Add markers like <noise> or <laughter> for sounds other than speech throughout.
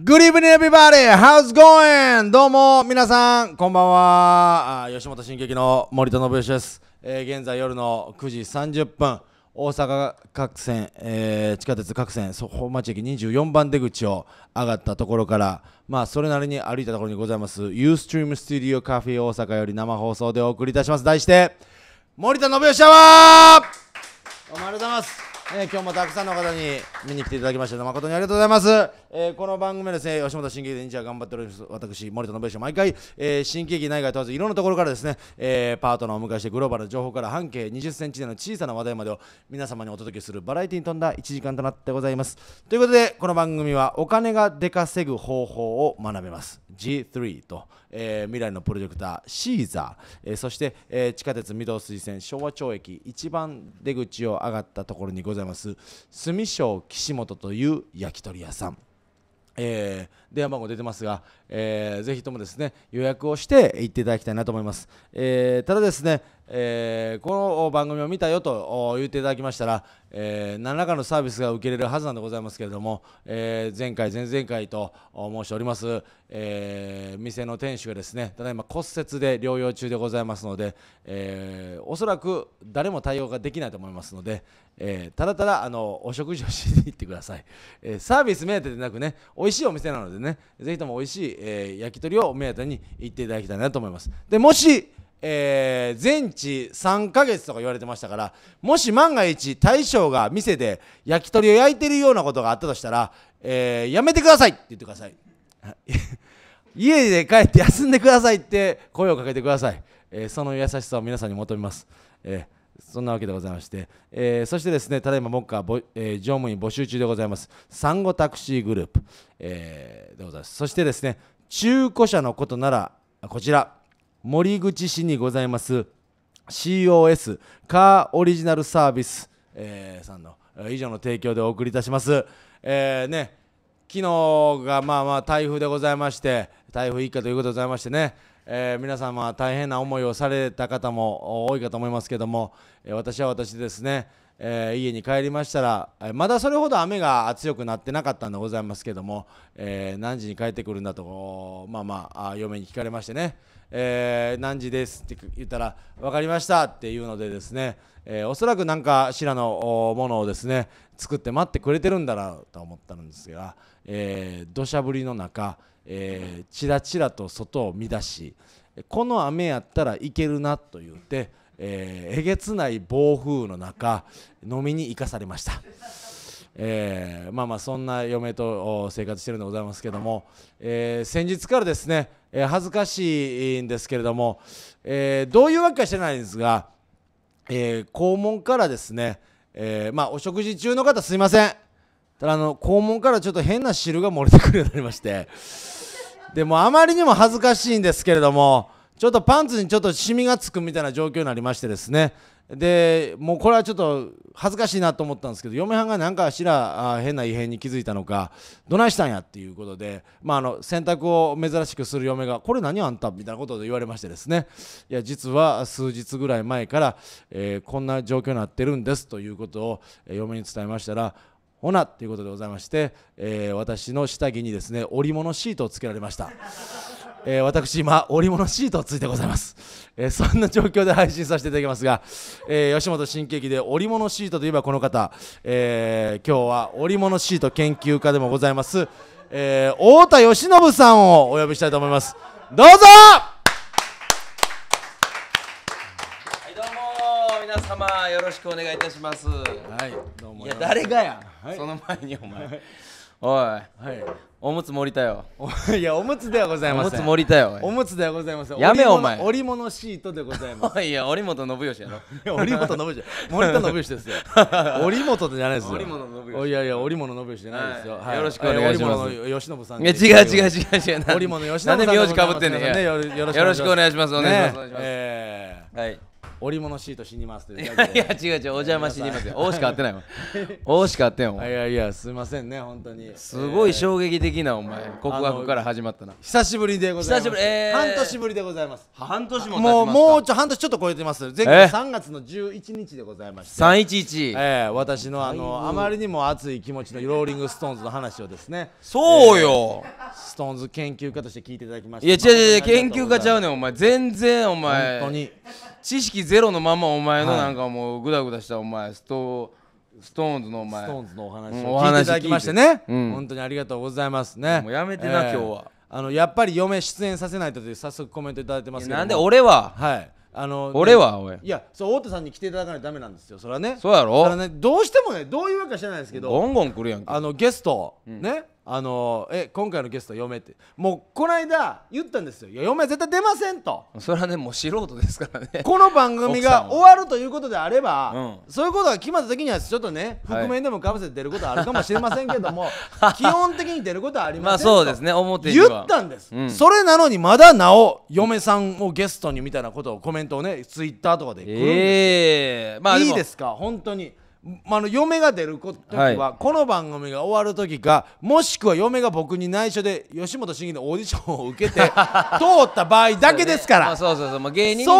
Good evening everybody! How's going? どうも皆さん、こんばんは。あ吉本新劇の森田信義です、えー、現在夜の9時30分、大阪各線、えー、地下鉄各線、本町駅24番出口を上がったところから、まあそれなりに歩いたところにございます、Ustream Studio Cafe 大阪より生放送でお送りいたします。題して、森田信義シャワーおめでとうございます。えー、今日もたくさんの方に見に来ていただきまして誠にありがとうございます。えー、この番組はですね吉本新喜劇で日夜頑張っております私森田信之毎回、えー、新喜劇内外問わずいろんなところからですね、えー、パートナーをお迎えしてグローバルな情報から半径2 0センチでの小さな話題までを皆様にお届けするバラエティに富んだ1時間となってございますということでこの番組はお金が出稼ぐ方法を学べます G3 と、えー、未来のプロジェクターシーザー、えー、そして、えー、地下鉄御堂筋線昭和町駅一番出口を上がったところにございます住所岸本という焼き鳥屋さん诶。電話番号出てますが、えー、ぜひともですね予約をして行っていただきたいなと思います、えー、ただですね、えー、この番組を見たよと言っていただきましたら、えー、何らかのサービスが受けれるはずなんでございますけれども、え前回前々回と申しております、え店の店主がですねただいま骨折で療養中でございますので、えおそらく誰も対応ができないと思いますので、えただただあのお食事をしに行ってください、えサービス目当てでなくね美味しいお店なのででねぜひとも美味しい、えー、焼き鳥を目当てに行っていただきたいなと思いますでもしえー、全治3ヶ月とか言われてましたからもし万が一大将が店で焼き鳥を焼いてるようなことがあったとしたら、えー、やめてくださいって言ってください <laughs> 家で帰って休んでくださいって声をかけてください、えー、その優しさを皆さんに求めます、えーそんなわけでございまして、えー、そしてですね、ただいま目下、えー、乗務員募集中でございます、産後タクシーグループ、えー、でございます。そしてですね、中古車のことなら、こちら、森口市にございます COS カーオリジナルサービス、えー、さんの以上の提供でお送りいたします。えーね、昨日がまあまあ台風でございまして、台風一過ということでございましてね、えー、皆様大変な思いをされた方も多いかと思いますけども、え私は私ですね、えー、家に帰りましたら、えまだそれほど雨が強くなってなかったんでございますけども、えー、何時に帰ってくるんだとまあまあ嫁に聞かれましてね、えー、何時ですって言ったら分かりましたっていうのでですね、えおそらく何かしらのものをですね作って待ってくれてるんだなと思ったんですが、え土砂降りの中えー、ちらちらと外を見出しこの雨やったらいけるなと言って、えー、えげつない暴風の中飲みに行かされました。えー、まあまあそんな嫁と生活してるんでございますけども、えー、先日からですね、えー、恥ずかしいんですけれども、えどういうわけか知らないんですが、え肛門からですね、えまあ、お食事中の方すいませんただあの肛門からちょっと変な汁が漏れてくるようになりまして。でもあまりにも恥ずかしいんですけれどもちょっとパンツにちょっとシミがつくみたいな状況になりましてですねでもうこれはちょっと恥ずかしいなと思ったんですけど嫁はんが何かしら変な異変に気づいたのかどないしたんやっていうことで、まあ、あの洗濯を珍しくする嫁が「これ何あんた」みたいなことで言われましてですねいや実は数日ぐらい前から、えー、こんな状況になってるんですということを嫁に伝えましたらほなっていうことでございまして、えー、私の下着にですね織物シートをつけられました、えー、私今織物シートをついてございます、えー、そんな状況で配信させていただきますが、え吉本新喜劇で織物シートといえばこの方、え今日は織物シート研究家でもございます、え太田義信さんをお呼びしたいと思いますどうぞ皆様よろしくお願いいたしますはいどうもいや誰がや、はい、その前にお前、はい、おい、はい、おむつ盛りたよ <laughs> いやおむつではございませんおむつ盛りたよおむつではございませんやめお前織物シートでございます <laughs> いや織本信義やろ織本信義森田信義ですよ <laughs> 織本じゃないですよ織いやいや織物信義じゃないですよ、はいはい、よろしくお願いします織吉信さんいや違う違う違う違う織吉信さんで名字かぶってんねんよろしくお願いしますお願いします、ね、お願いします、えー、はい織物シート死にますい <laughs> いや違う違うお邪魔死にますよ大しかってないもん大 <laughs> しかってんもんいやいやすいませんね本当にすごい衝撃的なお前告白から始まったな久しぶりでございます半年ぶりでございます半年ももうもうちょ半年ちょっと超えてます前回3月の11日でございまして311ええ私のあのあまりにも熱い気持ちのローリングストーンズの話をですねそうよストーンズ研究家として聞いていただきましたいや違う違う研究家ちゃうねんお前全然お前本当に知識ゼロのままお前のなんかもうグダグダしたお前ストストーンズのお前ストーンズのお話を聞いていただきましてね、うん、本当にありがとうございますねもうやめてな、えー、今日はあのやっぱり嫁出演させないとという早速コメントいただいてますけどなんで俺ははいあの俺は、ね、いやそう太田さんに来ていただかないとダメなんですよそれはねそうやろ、ね、どうしてもねどういうわけか知らないですけどゴンゴン来るやんあのゲスト、うん、ねあのえ今回のゲスト嫁ってもうこの間言ったんですよ嫁は絶対出ませんとそれはねもう素人ですからねこの番組が終わるということであれば、そういうことが決まった時にはちょっとね覆面でもかぶせて出ることはあるかもしれませんけども、<laughs> 基本的に出ることはありませんとそうですね表言ったんです、それなのにまだなお嫁さんをゲストにみたいなことをコメントをねツイッターとかで来るんですええまあいいですか本当に。あの嫁が出る時は、はい、この番組が終わる時かもしくは嫁が僕に内緒で吉本新喜のオーディションを受けて <laughs> 通った場合だけですからそういう奇跡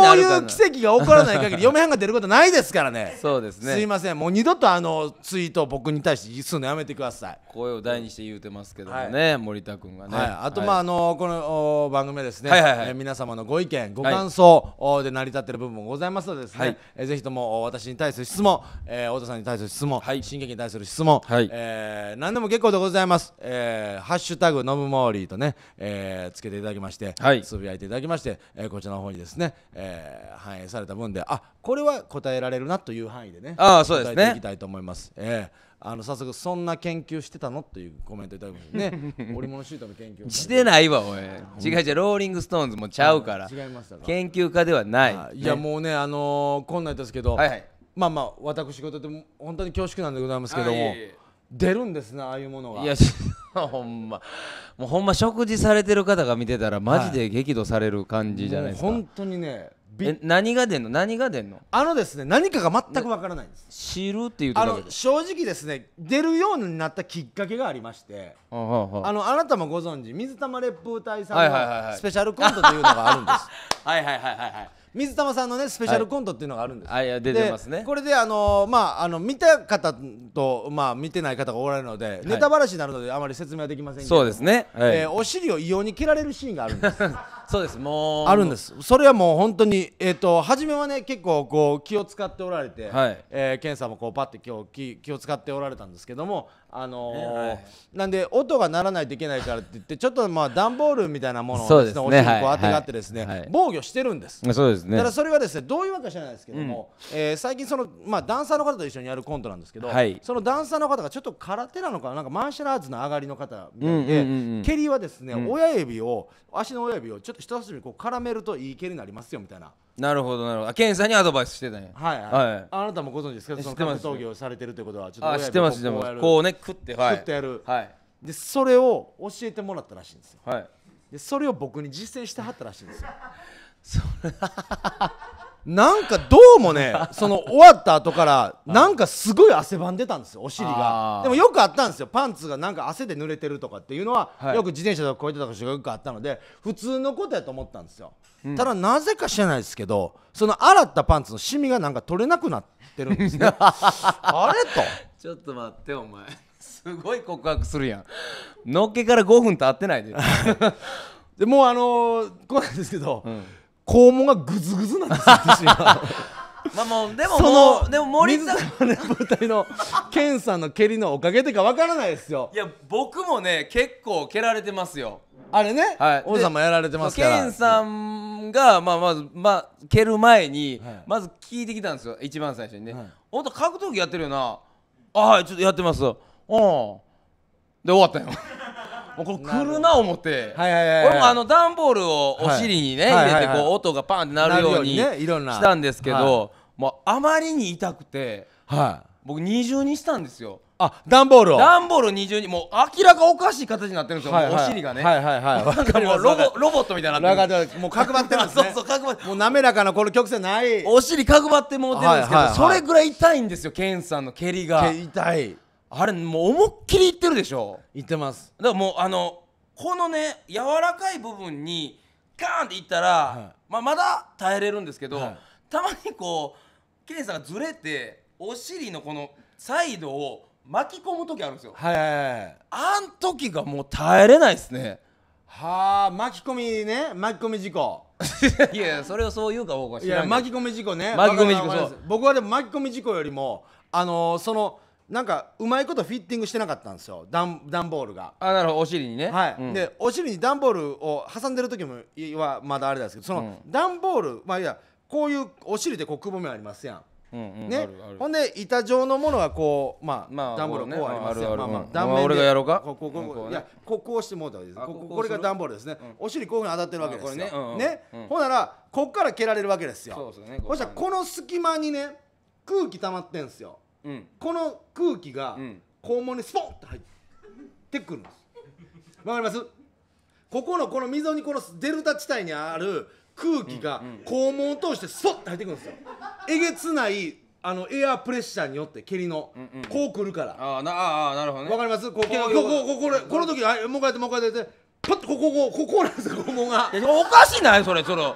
が起こらない限り嫁はんが出ることないですからねそうですねすいませんもう二度とあのツイートを僕に対してするのやめてください声を大にして言うてますけどもね、はい、森田君がね、はい、あと、まああのこの番組ですね、はいはいはい、皆様のご意見ご感想、で成り立ってる部分もございますのでですね、はい、えぜひとも私に対する質問、えー、太田さんに対する質問、はい、新劇に対する質問、はい、えー、何でも結構でございます、えー、ハッシュタグノブモーリーとね、えー、つけていただきまして、はい、つぶやいていただきまして、えー、こちらの方にですね、えー、反映された分であこれは答えられるなという範囲でねあそうですね答えていきたいと思います。えーあの早速そんな研究してたのというコメントいただきましたね <laughs> 織物シートの研究してないわおい違う違うローリングストーンズもちゃうから、違いました研究家ではない、いやもうねあのー、こんなんですけど、はいはい、まあまあ私事で本当に恐縮なんでございますけども、い出るんですねああいうものがいや <laughs> ほんまもうほんま食事されてる方が見てたらマジで激怒される感じじゃないですか、本当にねえ何が出んの何が出んのあのですね何かが全くわからないんです知るっていうあの正直ですね出るようになったきっかけがありましてあのあなたもご存知水玉烈風隊さんのスペシャルコントというのがあるんです <laughs> はいはいはいはいはい水玉さんのねスペシャルコントっていうのがあるんです、はい、あ出てますねこれであのー、まああの見た方とまあ見てない方がおられるので、ネタばらしになるのであまり説明はできませんけどそうですね、はい、えー、お尻を異様に蹴られるシーンがあるんです <laughs> そうですもうあるんですそれはもう本当にえっ、ー、と初めはね結構こう気を使っておられて、はいえー、検査もこうパッて今日気気を使っておられたんですけどもあのーはい、なんで音が鳴らないといけないからって言ってちょっとまあ段ボールみたいなものをですね、ね、お尻にこうあてがってですね、はいはい、防御してるんですそうですねだからそれがですねどういうわけか知らないですけども、うん、えー、最近その、まあ、ダンサーの方と一緒にやるコントなんですけど、はい、そのダンサーの方がちょっと空手なのかなんかマンシャラーズの上がりの方みたいで、うんうんうんうん、蹴りはですね、うん、親指を足の親指をちょっと人差し指にこう絡めるといい蹴りになりますよみたいな。なるほどなるほどケンさんにアドバイスしてたんやはいはい、はいあなたもご存知ですどその知ってま格闘技をされてるってことはちょっとあ知ってますでもこうね食ってはい食ってやる、はいでそれを教えてもらったらしいんですよはいでそれを僕に実践してはったらしいんですよそなんかどうもねその終わった後からなんかすごい汗ばんでたんですよお尻がでもよくあったんですよパンツがなんか汗で濡れてるとかっていうのは、はい、よく自転車とかこえいったとかよくあったので普通のことやと思ったんですよ、うん、ただなぜか知らないですけどその洗ったパンツのシミがなんか取れなくなってるんですね <laughs> あれとちょっと待ってお前すごい告白するやんのっけから5分経ってないで <laughs> でもうあのー、こうなんですけど、うん肛門がグズグズなんです私まあもうでももうでも森田水溜りボンのケンさんの蹴りのおかげでかわからないですよいや僕もね結構蹴られてますよあれね、はい、王さんもやられてますからケさんが、まあ、まず、まあ、蹴る前に、まず聞いてきたんですよ一番最初にね「ほ、は、ん、い、格闘技やってるよなあはいちょっとやってます」うんで終わったよもうこれ来るな思って俺もあの段ボールをお尻にね入れてこう音がパンってなるようにしたんですけどもうあまりに痛くてはい、僕二重にしたんですよあ、段ボールを。段ボール二重に、もう明らかおかしい形になってるんですよ。はいはい、お尻がね。はいはいはい。なんかもうロボ、ロボットみたいになってる。もう角張ってます、ね、<laughs> そうそう、角張って。もう滑らかなこの曲線ない。お尻角張ってもうてるんですけど、はいはいはい、それぐらい痛いんですよ、ケンさんの蹴りが。痛い。あれもう思いっきりいってるでしょ言ってますだからもうあのこのね柔らかい部分にガーンっていったら、はい、まあ、まだ耐えれるんですけど、はい、たまにこうケンさんがずれてお尻のこのサイドを巻き込む時あるんですよはいはいはいあん時がもう耐えれないですねはあ巻き込みね巻き込み事故 <laughs> いやそれをそう言うか僕は知らないいや巻き込み事故ね巻き込み事故僕はでも巻き込み事故よりもあのー、そのなんかうまいことフィッティングしてなかったんですよダンダンボールがあなるほどお尻にねはい、うん、でお尻にダンボールを挟んでる時もはまだあれですけどそのダンボール、まあいやこういうお尻でこうくぼみありますやんうんうん、ね、ほんで板状のものはこうまあ、まあ、ダンボールこうありますよ、ね、まあまあ断面で、まあ、俺がやろうかここここ、ね、いやここうしてもうたわけですこここれがダンボールですね、うん、お尻こういうふうに当たってるわけですよねうんうん、ね、うん、ほんならこっから蹴られるわけですよそうですねそしたらこの隙間にね空気溜まってんすよこの空気が肛門にスポンって入ってくるんですわかりますここのこの溝にこのデルタ地帯にある空気が肛門を通してスポッて入ってくるんですよえげつないあのエアープレッシャーによって蹴りの、うんうん、こうくるからあーなあーなるほどねわかりますこここうここれこの時はいもう一回やってもう一回やってパッとこここここなんですよ肛門がおかしないそれそれわ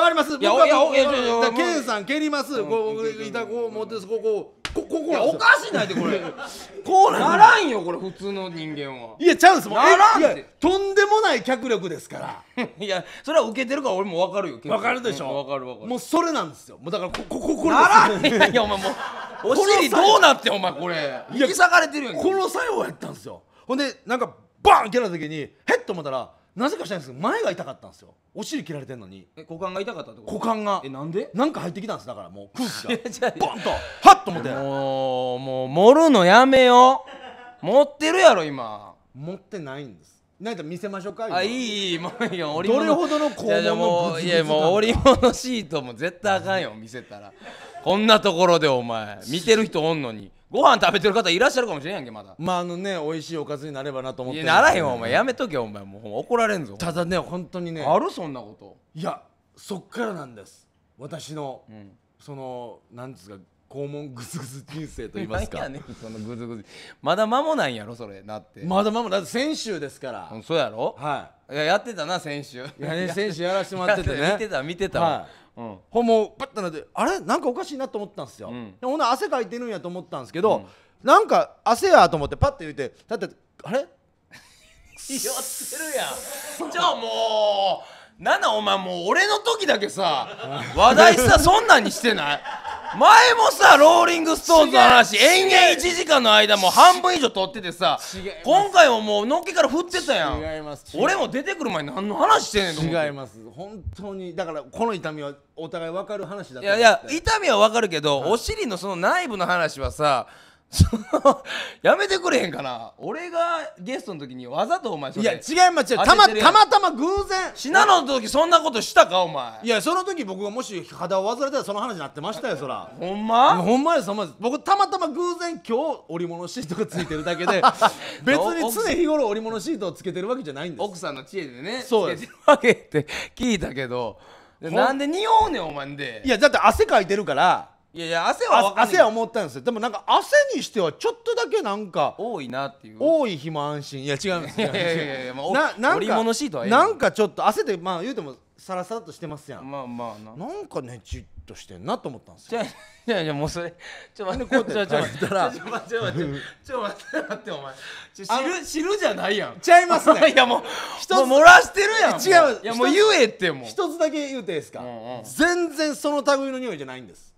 かりますいやいやいやいやケンさん蹴ります、うん、こう板こう持ってこここここおかしいないでこれ <laughs> こうならんよこれ普通の人間はいやチャンスもんならんってとんでもない脚力ですから <laughs> いやそれは受けてるから俺も分かるよ分かるでしょ分かる分かるもうそれなんですよもうだからここここれならんいやいやお前もう <laughs> お尻どうなってお前これ引き裂かれてるよこの作用やったんですよほんでなんかバンってなった時にへっと思ったらなぜか知らないですけど前が痛かったんですよお尻切られてんのにえ股間が痛かったってこと股間がえなんでなんか入ってきたんですだからもう空気がボ <laughs> ンとハッと思ってもうもう盛るのやめよ持ってるやろ今持ってないんです何か見せましょうかあいいいいもういいよ織物 <laughs> どれほどの肛門のブツブいやもう織物シートも絶対あかんよ見せたらこんなところでお前見てる人おんのにご飯食べてる方いらっしゃるかもしれんやんけまだまああのね美味しいおかずになればなと思ってならへんわお前やめとけお前もう怒られんぞただね本当にねあるそんなこといやそっからなんです私の、そのなんですか肛門グズグズ人生と言いますか何やねんそのグズグズまだ間もないんやろそれなってまだ間もだって先週ですからそうやろはいいややってたな先週いやね先週やらせてもらっててね <laughs> 見てた見てた、はいうん、ほんもうパッとなってあれなんかおかしいなと思ったんですよ、うん、ほんな汗かいてるんやと思ったんですけど、うん、なんか汗やと思ってパッと言うてだってあれ <laughs> 酔ってるやんじゃあもうなんだお前もう俺の時だけさ話題さそんなんにしてない前もさローリング・ストーンズの話延々1時間の間もう半分以上撮っててさ今回ももうのっけから振ってたやん違います違俺も出てくる前に何の話してんねんと思って違います本当にだからこの痛みはお互い分かる話だっいやいや痛みは分かるけど、お尻のその内部の話はさ <laughs> やめてくれへんかな俺がゲストの時にわざとお前それいや違いますよたまたまたま偶然信濃の時そんなことしたかお前いやその時僕がもし肌を忘れたらその話になってましたよそらほんまほんまですほんまです僕たまたま偶然今日織物シートがついてるだけで <laughs> 別に常日頃織物シートをつけてるわけじゃないんです奥さんの知恵でねそうですつけてるわけって聞いたけどなんで匂うねんお前んでいやだって汗かいてるからいやいや汗は汗は思ったんですよでもなんか汗にしてはちょっとだけなんか多いなっていう多い日も安心いや違うんですいやいやいや、まあ、なんかちょっと汗でまあ言うてもサラサラとしてますやんまあまあななんかねじっとしてんなと思ったんですよいやいやもうそれちょっと待ってちょっと待ってちょっと待ってちょっと待ってちょっと待ってお前知る知るじゃないやんちゃいますね <laughs> いやもう一つ漏らしてるやん違ういやもう言えってもう一つだけ言うていいですか全然その類の匂いじゃないんです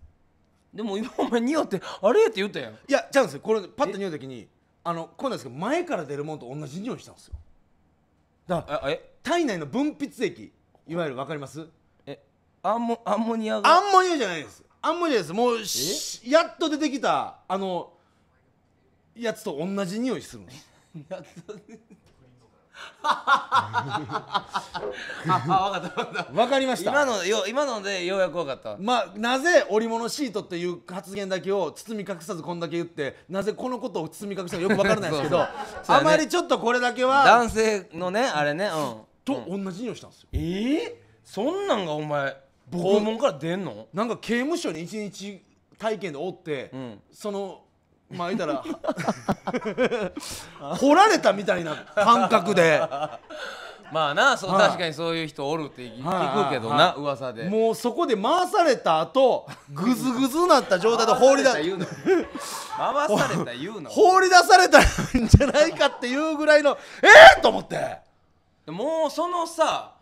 でも今お前匂ってあれって言ったやんいやちゃうんですよこれパッと匂う時にあのこうなんですけど前から出るもんと同じ匂いしたんですよだからえ体内の分泌液いわゆる分かりますえアンモアンモニアがアンモニアじゃないですアンモニアですもうやっと出てきたあのやつと同じ匂いするんです <laughs> やっとあ分かったわかったわかりました今のよ今のでようやく分かったまあなぜ織物シートっていう発言だけを包み隠さずこんだけ言ってなぜこのことを包み隠したかよく分からないですけど <laughs> あまりちょっとこれだけは男性のねあれねうんと同じ匂いしたんですよ、えー、そんなんがお前僕肛門から出んのなんか刑務所に一日体験でおって、うん、そのまあたら <laughs> 掘られたみたいな感覚で <laughs> まあなそう、はい、確かにそういう人おるって聞くけどな、はいはい、噂でもうそこで回された後グズグズなった状態で <laughs> 放り出回された言うの放り出されたんじゃないかっていうぐらいのえっ、ー、と思ってもうそのさ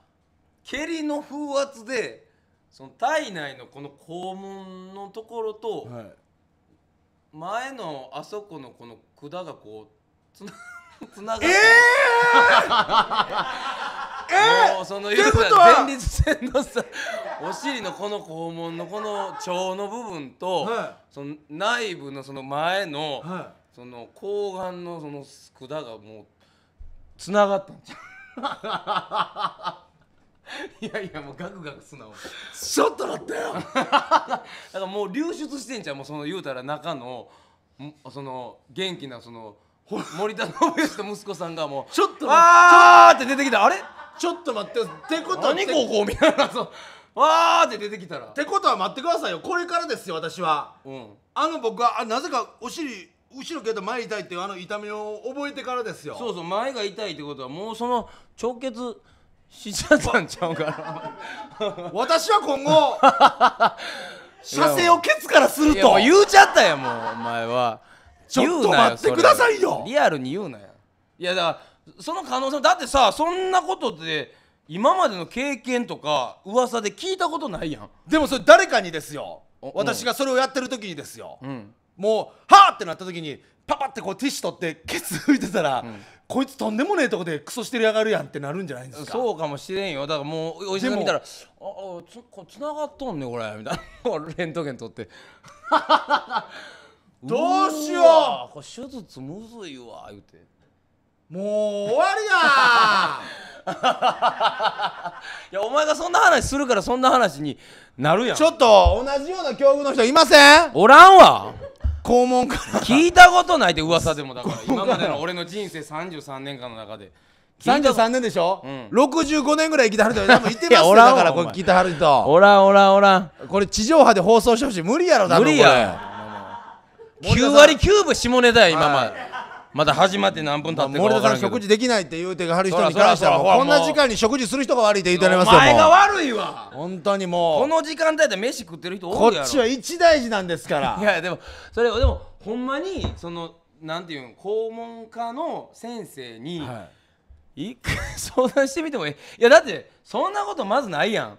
蹴りの風圧でその体内のこの肛門のところと、はい前のあそこのこの管がこうつな <laughs> つながってええもうその言うたら前立腺のさお尻のこの肛門のこの腸の部分と、はその内部のその前の、はその睾丸のその管がもうつながったんちゃう <laughs> いやいやもうガクガクすなお前ショットってよ <laughs> だからもう流出してんじゃんもうその言うたら中のその元気なその <laughs> 森田信と息子さんがもうちょっとあーって出てきたあれちょっと待ってってことは何ここみたいなそうわーって出てきたらってことは待ってくださいよこれからですよ私は、うん、あの僕はあなぜかお尻後ろけど前痛いっていうあの痛みを覚えてからですよそうそう前が痛いってことはもうその直結しちゃったんちゃうかな私は今後 <laughs> 射精をケツからすると言うちゃったやもうお前はちょっと待ってくださいよリアルに言うなよいやだからその可能性だってさそんなことで今までの経験とか噂で聞いたことないやんでもそれ誰かにですよ私がそれをやってる時にですよ、うん、もうはあってなった時にパパってこうティッシュ取ってケツ拭いてたら、うん、こいつとんでもねえとこでクソしてるやがるやんってなるんじゃないですかそうかもしれんよだからもうおじさん見たら「ああつこつながっとんねこれ」みたいなレントゲン取ってどうしようこれ手術むずいわ言うてもう終わりや <laughs> いやお前がそんな話するからそんな話になるやんちょっと同じような境遇の人いませんおらんわ肛門から聞いたことないって噂でもだから今までの俺の人生33年間の中で33年でしょ、うん、65年ぐらい生きてはる人多分いてますよだからこれ聞いてはる人おらんおらんおらんこれ地上波で放送してほしい無理やろ無理や9割9分下ネタや今まで、はいまだ始まって何分経ってるか分からんけど森田さん食事できないって言うてはる人に関してはこんな時間に食事する人が悪いって言っておりますよお前が悪いわ本当にもうこの時間帯で飯食ってる人多いやろこっちは一大事なんですから <laughs> いやでもそれでもほんまにそのなんていうん肛門科の先生に、はい、一回相談してみてもいいいやだってそんなことまずないやん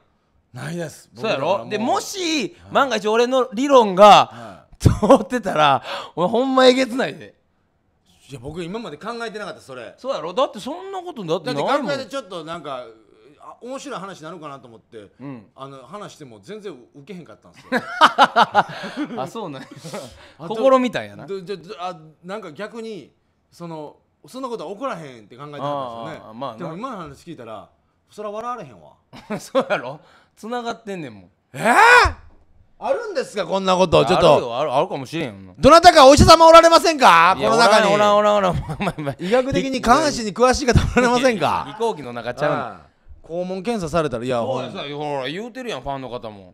ないですそうやろでもし、万が一俺の理論が、はい、通ってたら俺ほんまえげつないでいや僕今まで考えてなかったそれそうやろだってそんなことだってだってちょっとなんかあ面白い話なるかなと思って、うん、あの話しても全然受けへんかったんですよ <laughs> あそうなんや <laughs> 心みたいやなあなんか逆にそのそんなことは起こらへんって考えてたんですよね、まあ、でも今の話聞いたらそゃ笑われへんわ <laughs> そうやろつながってんねんもんええー、あるんですかこんなことちょっとあるあるかもしれんどなたかお医者様おられませんかこの中におらんおらんおらん <laughs> 医学的に下半身に詳しい方おられませんか飛行機の中ちゃう肛門検査されたらいやほら言うてるやんファンの方も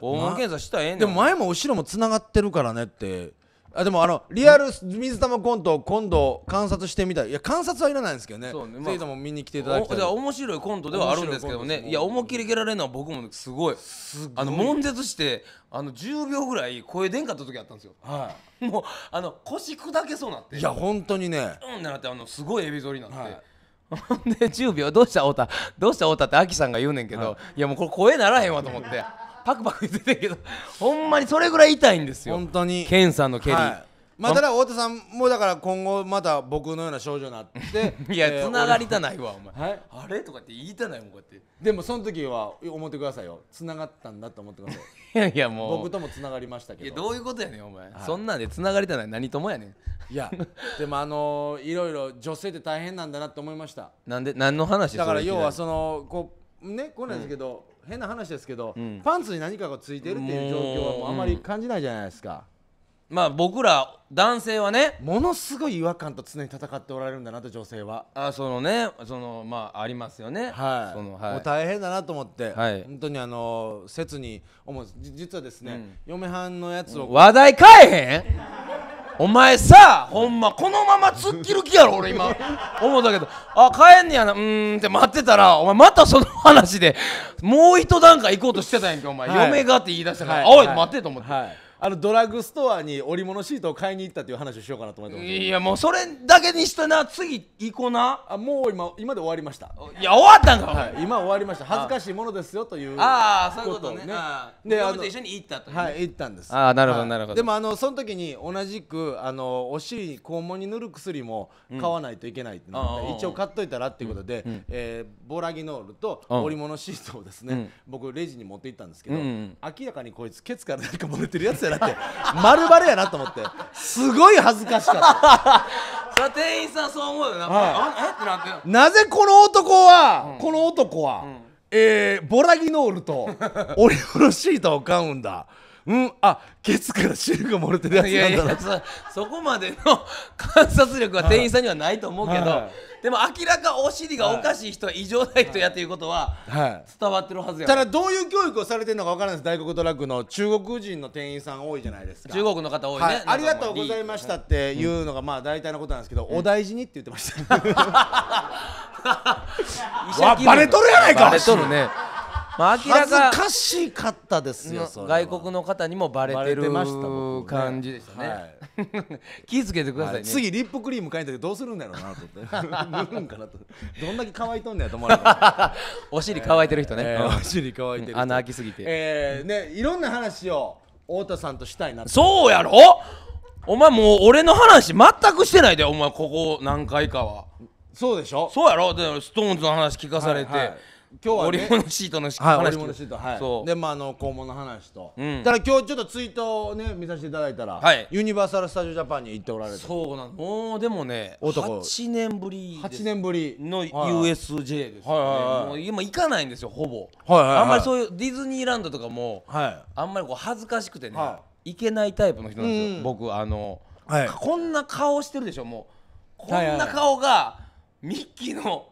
肛門検査したらええねん、でも前も後ろもつながってるからねってあでもあのリアル水玉コント今度観察してみたいいや観察はいらないんですけどねそうねまあぜひとも見に来ていただきたいじゃあ面白いコントではあるんですけど面いねいや思い切り蹴られるのは僕もすごいあの悶絶してあの10秒ぐらい声出んかった時あったんですよはいもうあの腰砕けそうなっていや本当にねうんってなってあのすごいエビ反りになって、はいほん <laughs> で10秒どうした太田どうした太田ってアキさんが言うねんけど、い、やもうこれ声ならへんわと思ってパクパク言ってたけどほんまにそれぐらい痛いんですよ本当にケンさんの蹴り、はいまあ、だ太田さんもだから今後また僕のような症状になって <laughs> いや、えー、つながりたないわお前、はい、あれとかって言いたないもんこうやってでもその時は思ってくださいよつながったんだと思ってください <laughs> いやいやもう僕ともつながりましたけどいやどういうことやねんお前、はい、そんなんでつながりたない何ともやねんいやでもあのー、いろいろ女性って大変なんだなって思いましたなんで何の話だから要はそのこうねこうなんですけど、うん変な話ですけど、うん、パンツに何かがついてるっていう状況はもうあまり感じないじゃないですか。まあ僕ら男性はねものすごい違和感と常に戦っておられるんだなと女性はあそのねそのまあありますよねはいその、はい、もう大変だなと思って、はい、本当にあの切に思う実はですね、うん、嫁はんのやつを話題変えへんお前さほんまこのまま突っ切る気やろ俺今思ったけどあ帰んねやなうーんって待ってたらお前またその話でもう一段階行こうとしてたやんけお前、はい、嫁がって言い出したから、はい、おい、はい、待ってと思って。あのドラッグストアに織物シートを買いに行ったっていう話をしようかなと思ってますいやもうそれだけにしてな次行こうなあもう今今で終わりましたいや終わったんか、はい、今終わりました恥ずかしいものですよというああそういうことねであと一緒に行ったと、ね、はい行ったんですああなるほどなるほど、はい、でもあのその時に同じくあのお尻肛門に塗る薬も買わないといけないってって、うん、一応買っといたらっていうことで、うんうん、えー、ボラギノールと織物シートをですね、僕レジに持って行ったんですけど、明らかにこいつケツから何か漏れてるやつやなって丸バレやなと思ってすごい恥ずかしかった <laughs> 店員さんそう思うよな、はい、なぜこの男は、うん、この男は、うん、えー、ボラギノールと <laughs> オリオロシートを買うんだうんあケツから汁が漏れてるやつなんだなそこまでの観察力は店員さんにはないと思うけど、はいはい、でも明らかお尻がおかしい人は異常な人やということは伝わってるはずや、はい、ただどういう教育をされてるのか分からないです大黒ドラッグの中国人の店員さん多いじゃないですか中国の方多いね、はい、ありがとうございましたっていうのがまあ大体のことなんですけど、うん、お大事にって言ってました、ね、<laughs> わバレとるやないかバレとるねまあ明ら恥ずかしかったですよ外国の方にもバレてるバレてましたね感じでしたね、はい気付けてくださいね、次リップクリーム買いに行ったどうするんだろうなと思って塗る <laughs> んかなとどんだけ乾いとんねやと思われ <laughs> お尻乾いてる人ね、えーお尻乾いてる人穴開きすぎて、えーねいろんな話を太田さんとしたいなそうやろお前もう俺の話全くしてないでお前ここ何回かはそうでしょそうやろでストーンズの話聞かされて、はいはい今日は、ね、織物シートの話、はい、織物シートはいでまああの肛門の話と、うん、だから今日ちょっとツイートをね見させていただいたら、はい、ユニバーサル・スタジオ・ジャパンに行っておられるそうなんもうでもね男8年ぶり8年ぶりの USJ ですよね、はい、もう今行かないんですよほぼ、はいはいはい、あんまりそういうディズニーランドとかも、はい、あんまりこう恥ずかしくてね、はい、行けないタイプの人なんですよ、うん、僕あの、はい、こんな顔してるでしょもうこんな顔がミッキーの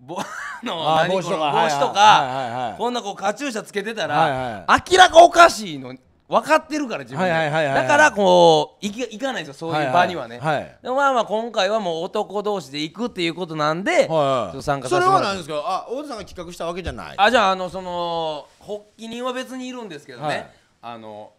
ぼのあー帽子とか子とはいはいはいはいこんなこうカチューシャつけてたら、はい明らかおかしいの分かってるから自分はいはいはいだからこう行き行かないんですよそういう場にはね、はいはいでもまあまあ今回はもう男同士で行くっていうことなんで、はいっと参加さそせれてもはらっ何てですかあ太田さんが企画したわけじゃないあじゃああのその発起人は別にいるんですけどね、はいあの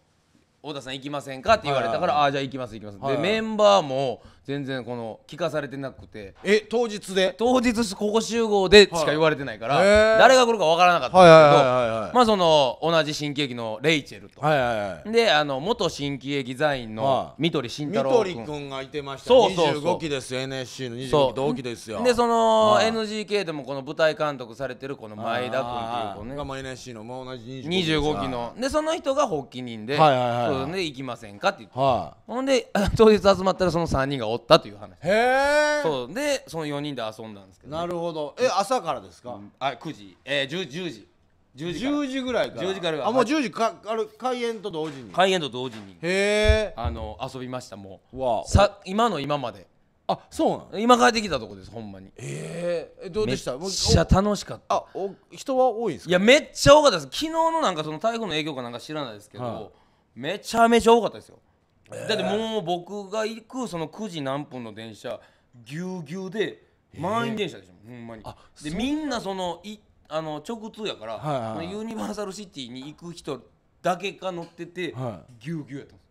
太田さん行きませんかって言われたから、ああじゃあ行きます行きます、はいはいでメンバーも全然この聞かされてなくてえ当日で当日ここ集合でしか言われてないから、はい、誰が来るか分からなかったんですけどまあその同じ新喜劇のレイチェルと、はいはい、はい、であの元新喜劇座員の三鳥慎太郎君三鳥君がいてましたそうそうそう25期です NSC の25期同期ですよでその NGK でもこの舞台監督されてるこの前田君っていう子ねがもう NSC のもう同じ25期のでその人が発起人で「はいはいはい、そうで行きませんか」って言って、はい、ほんで当日集まったらその3人がおったという話へえそうでその4人で遊んだんですけど、ね、なるほどえ朝からですか、うん、あ9時えー、10, 10時10時 ,10 時ぐらいから1時からあもう10時かあれ開演と同時に開演と同時にへえあの遊びましたもうわさ今の今まであそうなん今帰ってきたとこですほんまにええどうでしためっちゃ楽しかったあお人は多いですかいやめっちゃ多かったです昨日のなんかその台風の影響かなんか知らないですけど、はあ、めちゃめちゃ多かったですよだってもう僕が行くその9時何分の電車ぎゅうぎゅうで満員電車でしょ、ほんまにあでみんなそのいあの直通やから、はいはいはいユニバーサルシティに行く人だけが乗ってて、ぎゅうぎゅうやったんです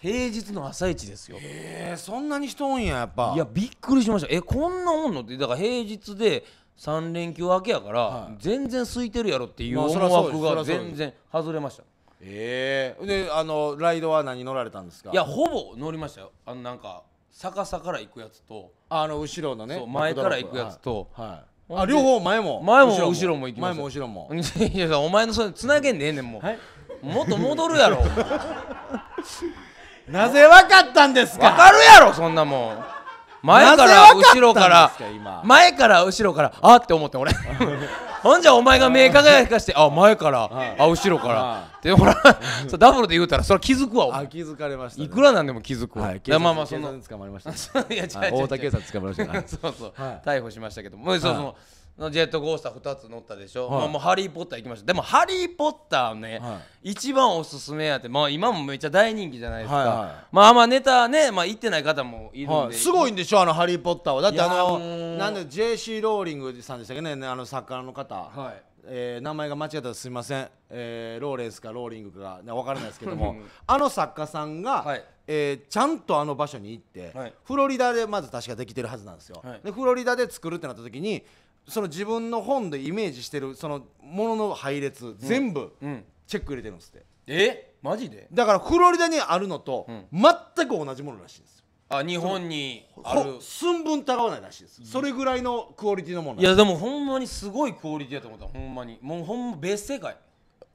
平日の朝一ですよえー、そんなに人とんややっぱいやびっくりしましたえこんなおんのってだから平日で3連休明けやから、はい全然空いてるやろっていう思惑が全然外れましたええー、であのライドは何乗られたんですかいやほぼ乗りましたよあのなんか逆さから行くやつとあの後ろのね前から行くやつと、はい、はいあ両方前も前も後ろも行きま前も後ろも <laughs> いやお前のそれつなげんでええねんもう、はい、もっと戻るやろ <laughs> なぜ分かったんですか分かるやろそんなもん前から後ろから前から後ろからあって思って俺 <laughs> ほんじゃお前が目輝かしてあ前からあ後ろからでほらダブルで言うたらそれ気づくわあ気づかれましたいくらなんでも気づくわまあまあそんな捕まりました大竹さん捕まりました <laughs> そうそう逮捕しましたけどもそうそのジェットコースター2つ乗ったでしょ、はい、まあ、もうハリー・ポッター行きましたでもハリー・ポッターね、はい、一番おすすめやって、まあ、今もめっちゃ大人気じゃないですか、はいはい、まあまあネタね、まあ、行ってない方もいるんで、はい、すごいんでしょあのハリー・ポッターはだってあのなんで JC ローリングさんでしたっけねあの作家の方、はい、えー、名前が間違ったらすみません、えー、ローレンスかローリングか分からないですけども <laughs> あの作家さんが、はい、えー、ちゃんとあの場所に行って、はい、フロリダでまず確かできてるはずなんですよ、はい、でフロリダで作るってなった時にその自分の本でイメージしてるそのものの配列、全部チェック入れてるんですってえマジでだからフロリダにあるのと全く同じものらしいんですよあ日本にあるほ寸分たがわないらしいです、それぐらいのクオリティのものいやでもほんまにすごいクオリティやと思ったほんまにもうほんま別世界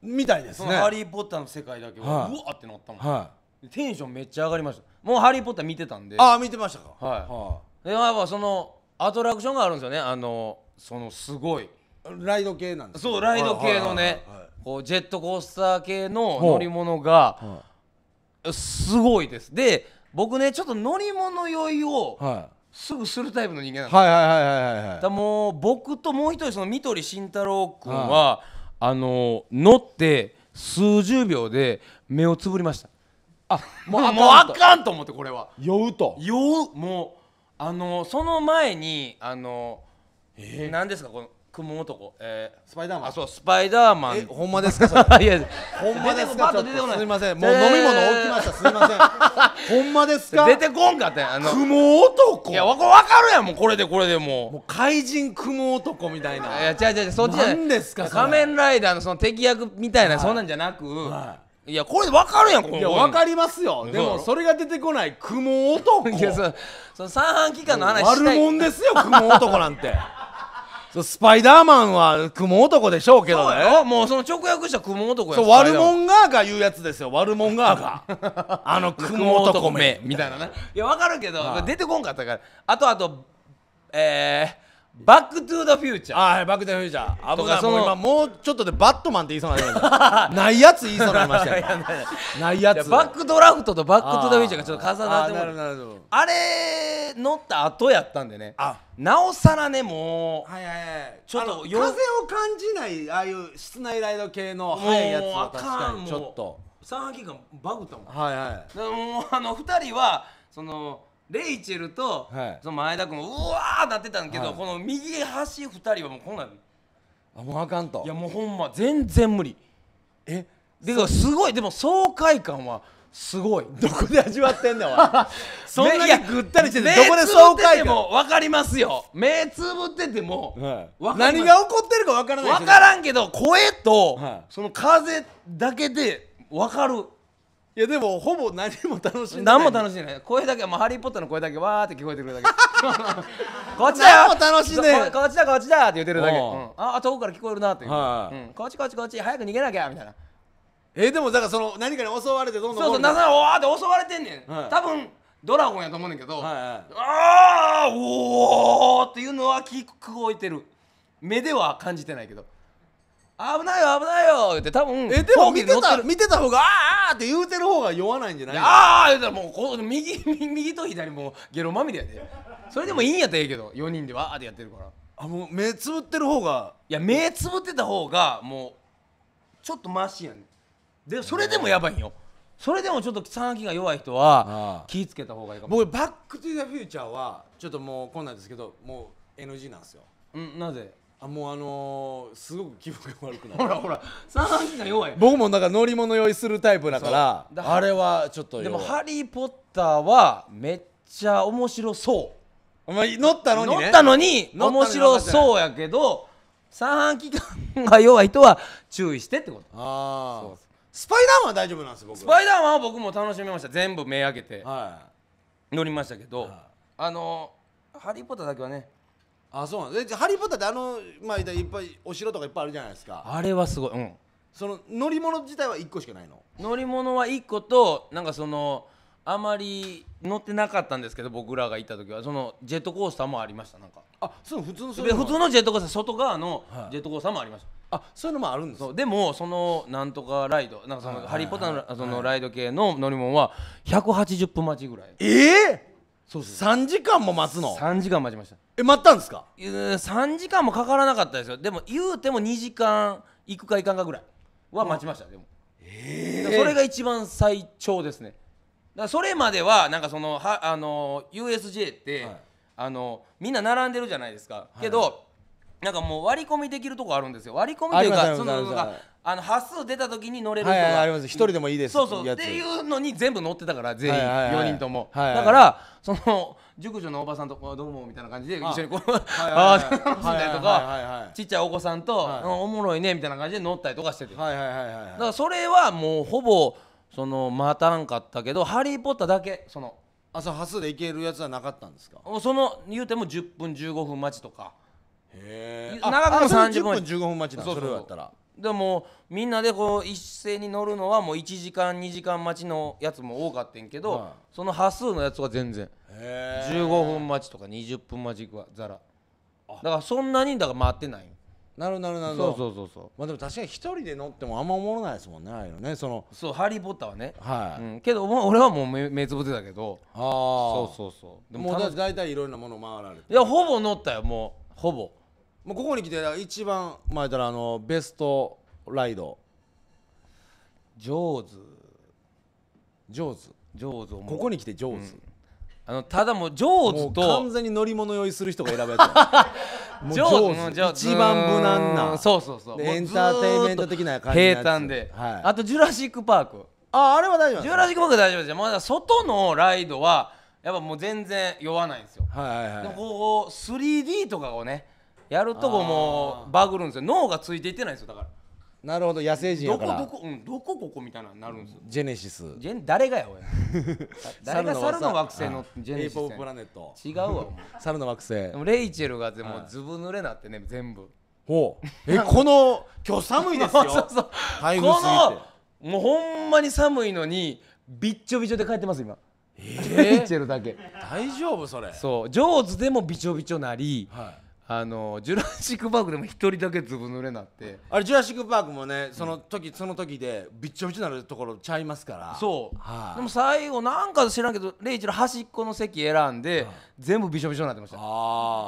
みたいですそのハリー・ポッターの世界だけは、はいうわってなったもん、はテンションめっちゃ上がりましたもうハリー・ポッター見てたんでああ見てましたかはい、はでやっぱそのアトラクションがあるんですよねあのそのすごいライド系なんですそうライド系のねこうジェットコースター系の乗り物がすごいですで僕ねちょっと乗り物酔いをすぐするタイプの人間なんですはいはいはいはいはいだもう僕ともう一人その三鳥慎太郎君はあの乗って数十秒で目をつぶりましたあもうあかんと思ってこれは酔うと酔うもうあのその前にあの、えー、何ですかこの雲男、えー、スパイダーマンあそうスパイダーマンほんまですかそれ <laughs> いやほんまですかちょっとすみませんもう飲み物置きましたすみません <laughs> ほんまですか出てこんかってあの雲男いやわわかるやんもうこれでこれでもうもう怪人雲男みたいないや違う違うそっちじゃないですか仮面ライダーのその敵役みたいな、はい、そんなんじゃなく、はいいやこれわかるやんこいやわかりますよでもそれが出てこない雲男いやそその三半規管の話したい悪もんですよ雲男なんて <laughs> そスパイダーマンは雲男でしょうけどねもうその直訳した雲男やそう悪もんがーが言うやつですよ悪もんがーが <laughs> あの雲男目みたいなねいやわかるけど、出てこんかったからあとあとえーバックトゥーザフューチャーああバックトゥーザフューチャー危ないそ今もうちょっとでバットマンって言いそうなりました <laughs> ないやつ言いそうなりましたよ <laughs> ないやつバックドラフトとバックトゥーザフューチャーがちょっと重なってもああれ乗った後やったんでねあなおさらねもうはいはいはいちょっと風を感じないああいう室内ライド系の速いやつは確かにちょっと三半規管バグったもんはいはいもうあの2人はそのレイチェルと、その前田君うわーなってたんけど、はい、この右端2人はもうこんなんあもうあかんといやもうほんま全然無理えでもすごいでも爽快感はすごいどこで味わってんねん <laughs> そんなにぐったりしててどこで爽快感も分かりますよ目つぶってても、はい、何が起こってるか分からない分からんけど声と、はい、その風だけで分かるいやでもほぼ何も楽しんでない何も楽しんでない声だけもうハリー・ポッターの声だけわーって聞こえてくるだけ <laughs> こっちだよ何も楽しんでこっちだこっちだって言ってるだけ、うん、あ遠くから聞こえるなっていう、はうん、こっちこっちこっち早く逃げなきゃみたいなえー、でもだからその何かに襲われてどんどんそうそうなぜらわーって襲われてんねん、はい、多分ドラゴンやと思うねんけど、はいはい、ああおおっていうのは聞こえてる目では感じてないけど危ないよ危ないよって多分えでも見てた見てた方がああって言うてる方が酔わないんじゃないああ言うたらもうこ右 <laughs> 右と左もゲロまみれやでそれでもいいんやったらええけど4人でわーってやってるからあもう目つぶってる方がいや目つぶってた方がもうちょっとマシやねんでそれでもやばいんよそれでもちょっと酸気が弱い人は気ぃつけた方がいいかも僕バック・トゥ・ザ・フューチャーはちょっともうこんなんですけどもう NG なんですようんなぜあもうあのー、すごく気分が悪くなるほらほら3が弱い僕もなんか乗り物用意するタイプだからあれはちょっとでも「ハリー・ポッター」はめっちゃ面白そう、お前乗ったのに、ね、乗ったのに面白そうやけど三半規管が弱い人は注意してってことああスパイダーマンは大丈夫なんです僕スパイダーマンは僕も楽しみました全部目開けて、はい、乗りましたけど、はい、あのー「ハリー・ポッター」だけはねあそうなんでハリー・ポッターってあの、まあ、いっぱいお城とかいっぱいあるじゃないですかあれはすごいうんその乗り物自体は1個しかないの乗り物は1個となんかそのあまり乗ってなかったんですけど僕らが行った時はそのジェットコースターもありましたなんかあそう普通のそういうの普通のジェットコースター外側のジェットコースターもありました、あそういうのもあるんですそでもそのなんとかライドなんかそのはいはいハリー・ポッターのそのライド系の乗り物は180分待ちぐらいええそうです3時間も待つの3時間待ちましたえ待ったんですかえ3時間もかからなかったですよでも言うても2時間行くか行かんかぐらいは待ちましたでもえそれが一番最長ですねだからそれまではなんかそのはあの USJ って、はいあのみんな並んでるじゃないですか、けどなんかもう割り込みできるとこあるんですよ割り込みというかそのなあの端数出た時に乗れるとが、はいはい、あります一人でもいいですそうそうっていうのに全部乗ってたから全員、はいはい、4人とも、はいはい、だからその熟女のおばさんとどうもみたいな感じで一緒にこうああ楽しんだりとかちっちゃいお子さんとおもろいねみたいな感じで乗ったりとかしててだからそれはもうほぼその待たんかったけど「ハリー・ポッター」だけそのあそう端数で行けるやつはなかったんですかその言うても10分15分待ちとか。え長くも30分1分5分待ちだそうそれだったらでもみんなでこう一斉に乗るのはもう1時間2時間待ちのやつも多かったんけど、はい、その端数のやつは全然15分待ちとか20分待ちはざらだからそんなにだから回ってないなるなるなるそうそうそうそうまあでも確かに一人で乗ってもあんまおもろないですもんねああいうのねそのそう「ハリー・ポッター」はねはい、うん、けど俺はもう目目つぶってたけどああそうそうそうでももう大体いろんなもの回られていやほぼ乗ったよもうほぼもうここに来て一番前からあのベストライド上手上手上手ここに来て上手、うんあのただもう上手と完全に乗り物酔いする人が選ぶ上手上手一番無難なそうそうそうエンターテインメント的な感じ平坦で、はい、あと「ジュラシック・パーク」ああれは大丈夫ジュラシック・パーク大丈夫ですまだ外のライドはやっぱもう全然酔わないんですよはいはいはいでもこう 3D とかをねやるとこもうバグるんですよ脳がついていってないんですよだからなるほど野生人やどかこらどこ、うん、どこここみたいなのになるんですよジェネシスジェン誰がやおい誰が猿の惑星のジェネシス p o プラネット違うわお前 <laughs> 猿の惑星レイチェルがでもずぶ濡れなってね全部ほうえこの今日寒いですよ <laughs> そうそう台風過ぎもうほんまに寒いのにびっちょびちょで帰ってます今えー、レイチェルだけ大丈夫それそう上手でもびちょびちょなり、はいあのジュラシック・パークでも一人だけずぶ濡れになってあれジュラシック・パークもねその時、その時でびっちょびちょになるところちゃいますからそう、はでも最後なんか知らんけどレイチの端っこの席選んで、全部びしょびしょになってましたあ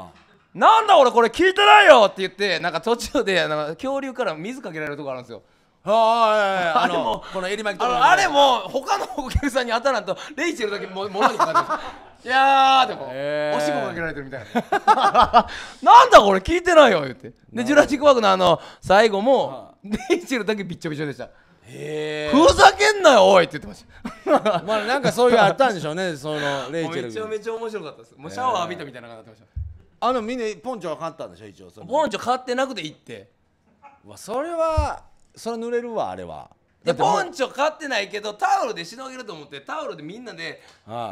あなんだ俺これ聞いてないよって言ってなんか途中でなんか恐竜から水かけられるとこあるんですよあ <laughs> あれもこの襟巻きあとかあれも他のお客さんに当たらんとレイチェルだけももらにかかってまいやでも、えー、おしっこかけられてるみたいな <laughs> なんだこれ聞いてないよ言ってでジュラシック・パークのあの最後もレイチェルだけびっちょびちょでしたへふざけんなよおいって言ってました <laughs> まあなんかそういうあったんでしょうねそのレイチェルめちゃめちゃ面白かったですもうシャワー浴びたみたいな感じになってましたあのみんなポンチョは買ったんでしょ一応ポンチョ買ってなくて行ってわそれはそれ濡れるわあれはでポンチョ買ってないけどタオルでしのげると思ってタオルでみんなで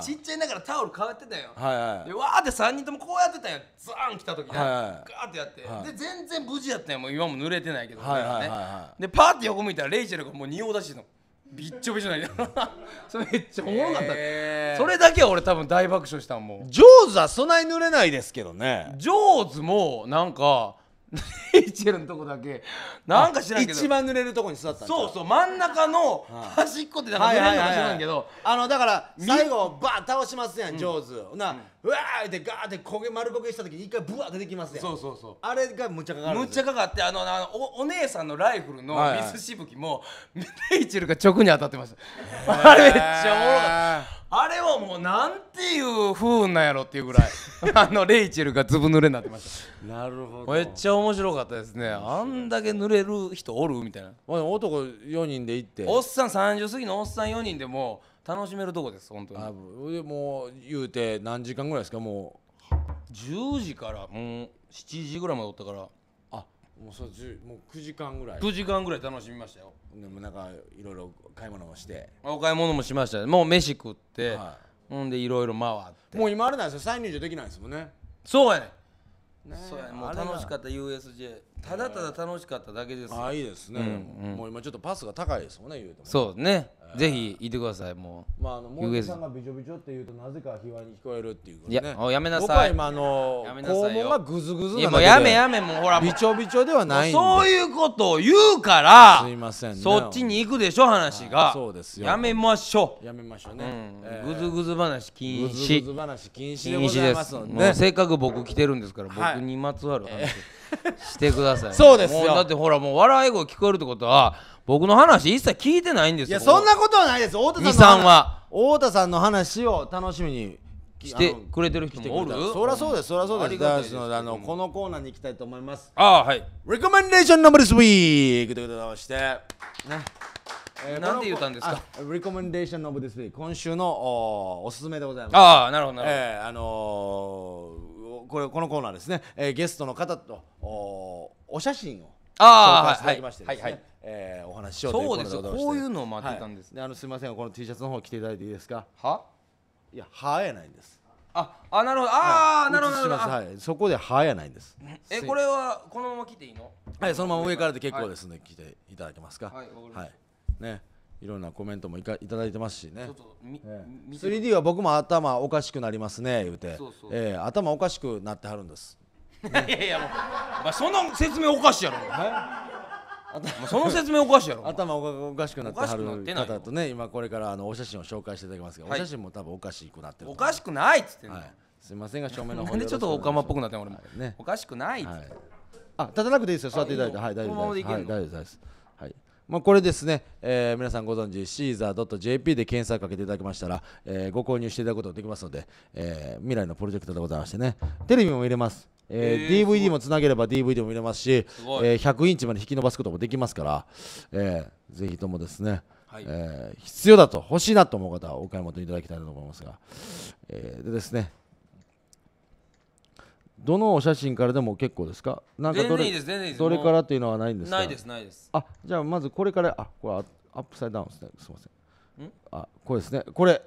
ちっちゃいながらタオル買ってたよ、はいでわーって3人ともこうやってたよザーン来た時ね、はいガーってやって、はい、で全然無事やったよもう今も濡れてないけど、はいはいでパーって横向いたらレイチェルがもう仁王出してのびっちょびちょない <laughs> それめっちゃおもろかった、えー、それだけは俺多分大爆笑したもんーズはそない濡れないですけどねーズもなんかレイチェルのとこだけなんか知らんけど一番濡れるとこに座ったんそうそう真ん中の端っこってなんか濡れるのか知らんけど、あのだから最後バー倒しますやん上手、な、うわーってガーって焦げ丸焦げした時に一回ブワー出てきますねそうそうそうあれがむっちゃかかるむっちゃかかってあのあのおお姉さんのライフルの水しぶきも、レイチェルが直に当たってました <laughs> あれめっちゃおもろかったあれはもうなんていう運なんやろっていうぐらい <laughs> あのレイチェルがずぶ濡れになってましなるほどめっちゃ面白かったですねあんだけ濡れる人おるみたいな男4人で行っておっさん30過ぎのおっさん4人でもう楽しめるとこです本当にでもう言うて何時間ぐらいですかも10時からもう7時ぐらいまでおったからあもうそう1もう9時間ぐらい9時間ぐらい楽しみましたよでもなんかいろいろ買い物をして、お買い物もしましたもう飯食って、はほんでいろいろ回ってもう今あれなんですよ再入場できないですもんねそうやねんそうやねもう楽しかった USJ ただただ楽しかっただけですあいいですね、うんうん、もう今ちょっとパスが高いですもんね言うとそうね、えー、ぜひいてくださいもうまああの森さんがびちょびちょって言うとなぜか卑猥に聞こえるっていうことねいややめなさい今あのやめなさいよがグズグズなもうやめやめもうほらびちょびちょではないそういうことを言うからすいません、ね、そっちに行くでしょ話がそうですよやめましょうやめましょうね、うんえー、グズグズ話禁止グズグズ話禁止でございますので、もうせっかく僕来てるんですから、はい、僕にまつわる話、えーしてください、ね、そうですよだってほらもう笑い声聞こえるってことは僕の話一切聞いてないんですよいやそんなことはないです太田さんは太田さんの話を楽しみにしてくれてる人もおるそりゃそうですそりゃそうですありのあの、このコーナーに行きたいと思いますああはいレコメンデーションナンバーズウィーということでましてねえー、なんて言ったんですかリコメンデーションオブディスウィーク今週のおすすめでございますああなるほどなるほど、えー、あのーこれこのコーナーですね、えー、ゲストの方とおお写真をああ、はい、はいはい、えー、お話しようということでそうですこういうのを待ってたんです、はい、あのすみませんこの T シャツの方着ていただいていいですかはいやはやないんですああなるほどああ、なるほどはいそこではやないんですえこれはこのまま着ていいのはいそのまま上からで結構ですので、はい、着ていただけますかはい、ねいろんなコメントもいかいただいてますしね、ええ、3D は僕も頭おかしくなりますね言うてそうそう、ええ、頭おかしくなってはるんです、<laughs> いやいやもう、まあ、そんな説明おかしいやろ、まあ、その説明おかしいやろ頭おかしくなってはる方とね今これからあのお写真を紹介していただきますけど、はい、お写真も多分おかしくなってるおかしくないっつってんの、はい、すみませんが正面の方でちょっとおかまっぽくなって俺も、ね、おかしくないっつって、はい、あ立たなくていいですよ座っていただいてはい大丈夫はい、大丈夫ですまあ、これですね、えー、皆さんご存知、シーザー .jp で検索かけていただきましたら、えー、ご購入していただくことができますので、えー、未来のプロジェクトでございましてね、テレビも入れます。えー、DVD もつなげれば DVD も入れますし、え100インチまで引き伸ばすこともできますから、えー、ぜひともですね、はい、え必要だと、欲しいなと思う方はお買い求めいただきたいと思いますが、えでですね、どのお写真からでも結構ですかなんかどれいいです全然いいですどれからっていうのはないんですかないですないですあじゃあまずこれからあこれアップサイドダウンですねすいませんんあこれですねこれ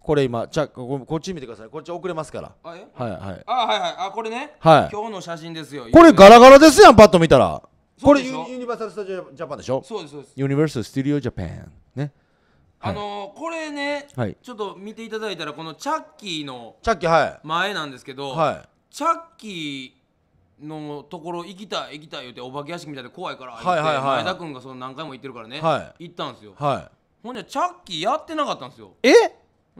これ今じゃここっち見てくださいこっち遅れますからあえはいはいあはいはいあこれねはい今日の写真ですよこれガラガラですやんパッと見たらこれユニバーサル・スタジオ・ジャパンでしょそうですそうですユニバーサル・スタジオ・ジャパンねあのー、これね、はい、ちょっと見ていただいたらこのチャッキーのチャッキーはい前なんですけど、はい、チャッキーのところ行きたい行きたい言ってお化け屋敷みたいで怖いから言っはいはいはい前田君がその何回も行ってるからね、は行ったんですよ、はほんじゃチャッキーやってなかったんですよえ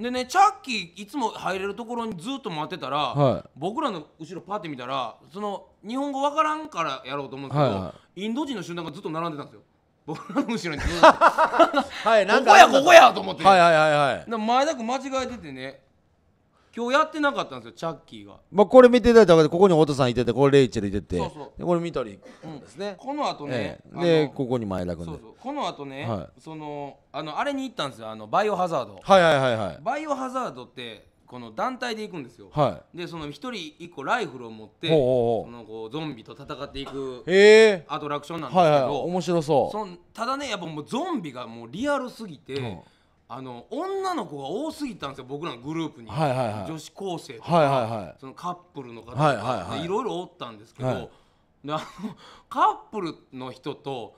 でねチャッキーいつも入れるところにずっと待ってたら、はい僕らの後ろパッて見たらその日本語わからんからやろうと思うんですけど、はいはインド人の集団がずっと並んでたんですよ僕らの後ろにずっと <laughs> はい、ここやここやと思ってはいはいはいはい。前田君間違えててね今日やってなかったんですよチャッキーがまあ、これ見ていただいた方ここに太田さんいててこれレイチェルいててそうそうでこれ見たりですね、この後ね、ええあでここに前田君でそうそうこの後ね、はそのあのあれに行ったんですよあのバイオハザードはいはいはいはいバイオハザードってこの団体で行くんですよ、はでその一人一個ライフルを持っておううのこうゾンビと戦っていくへえアトラクションなんですけど、はいはい面白そそんただねやっぱもうゾンビがもうリアルすぎて、あの女の子が多すぎたんですよ僕らのグループに、はいはいはい、女子高生とか、はいはいはい、そのカップルの方とか、はいはい、いろいろおったんですけど、はい、であのカップルの人と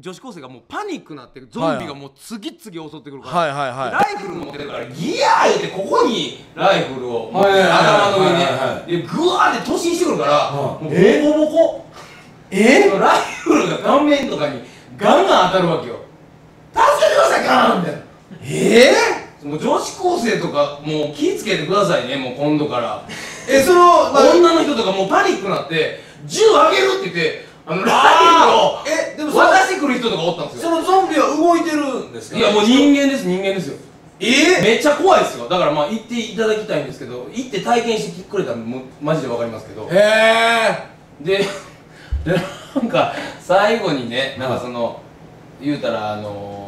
女子高生がもうパニックになってゾンビがもう次々襲ってくるから、はいはいはい、ライフル持ってるからギヤーってここにライフルを、はいはいはい、頭の上に、でグワーって突進してくるから、はい、もうボコボコえライフルが顔面とかにガンガン当たるわけよ助けてくださいガンって。ええー、もう女子高生とかもう気ぃつけてくださいねもう今度から <laughs> えその、まあ、女の人とかもうパニックになって銃あげるって言ってあのラーメンをえでもてくる人とかおったんですよそのゾンビは動いてるんですか、いやもう人間です人間ですよえー、めっちゃ怖いですよだからまあ行っていただきたいんですけど行って体験してくれたらもマジで分かりますけどへえででなんか最後にねなんかその、言うたらあのー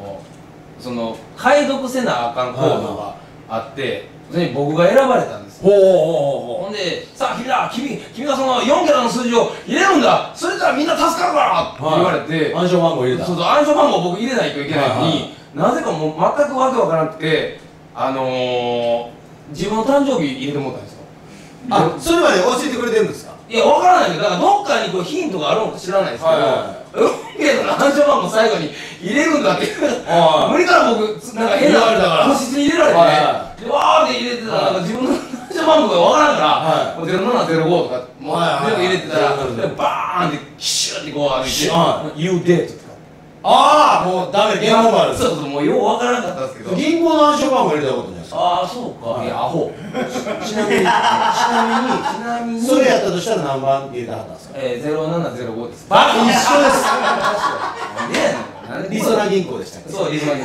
その解読せなあかんコードがあって、それに僕が選ばれたんですほうほうほうほんで「さあ君だ君君がその4桁の数字を入れるんだそれからみんな助かるから」って言われて、暗証番号入れたそうそう暗証番号僕入れないといけないのに、なぜかもう全くわけわからなくてあのー、自分の誕生日入れてもらったんですよあそれまで教えてくれてるんですかいや分からないけどだからどっかにこうヒントがあるのか知らないですけど、はいはい、の暗証番号最後に入れるんだっていう、はい、無理から僕なんか変な個室に入れられてね、はい、でわーって入れてたら、なんか自分の暗証番号が分からんから、はい、0705とかもう全部入れてたら、バーンってキシューってこう歩いて「YOUDATE」って。ああもうダメゲームオーバーですそうそうもうようわからなかったんですけど銀行の暗証番号入れたことないですかああそうか、い、やアホちなみにちなみにちなみにそれやったとしたら何番入れたかったんですかええー、0705ですバカ一緒ですねえリソナ銀行でしたっけそうリソナ銀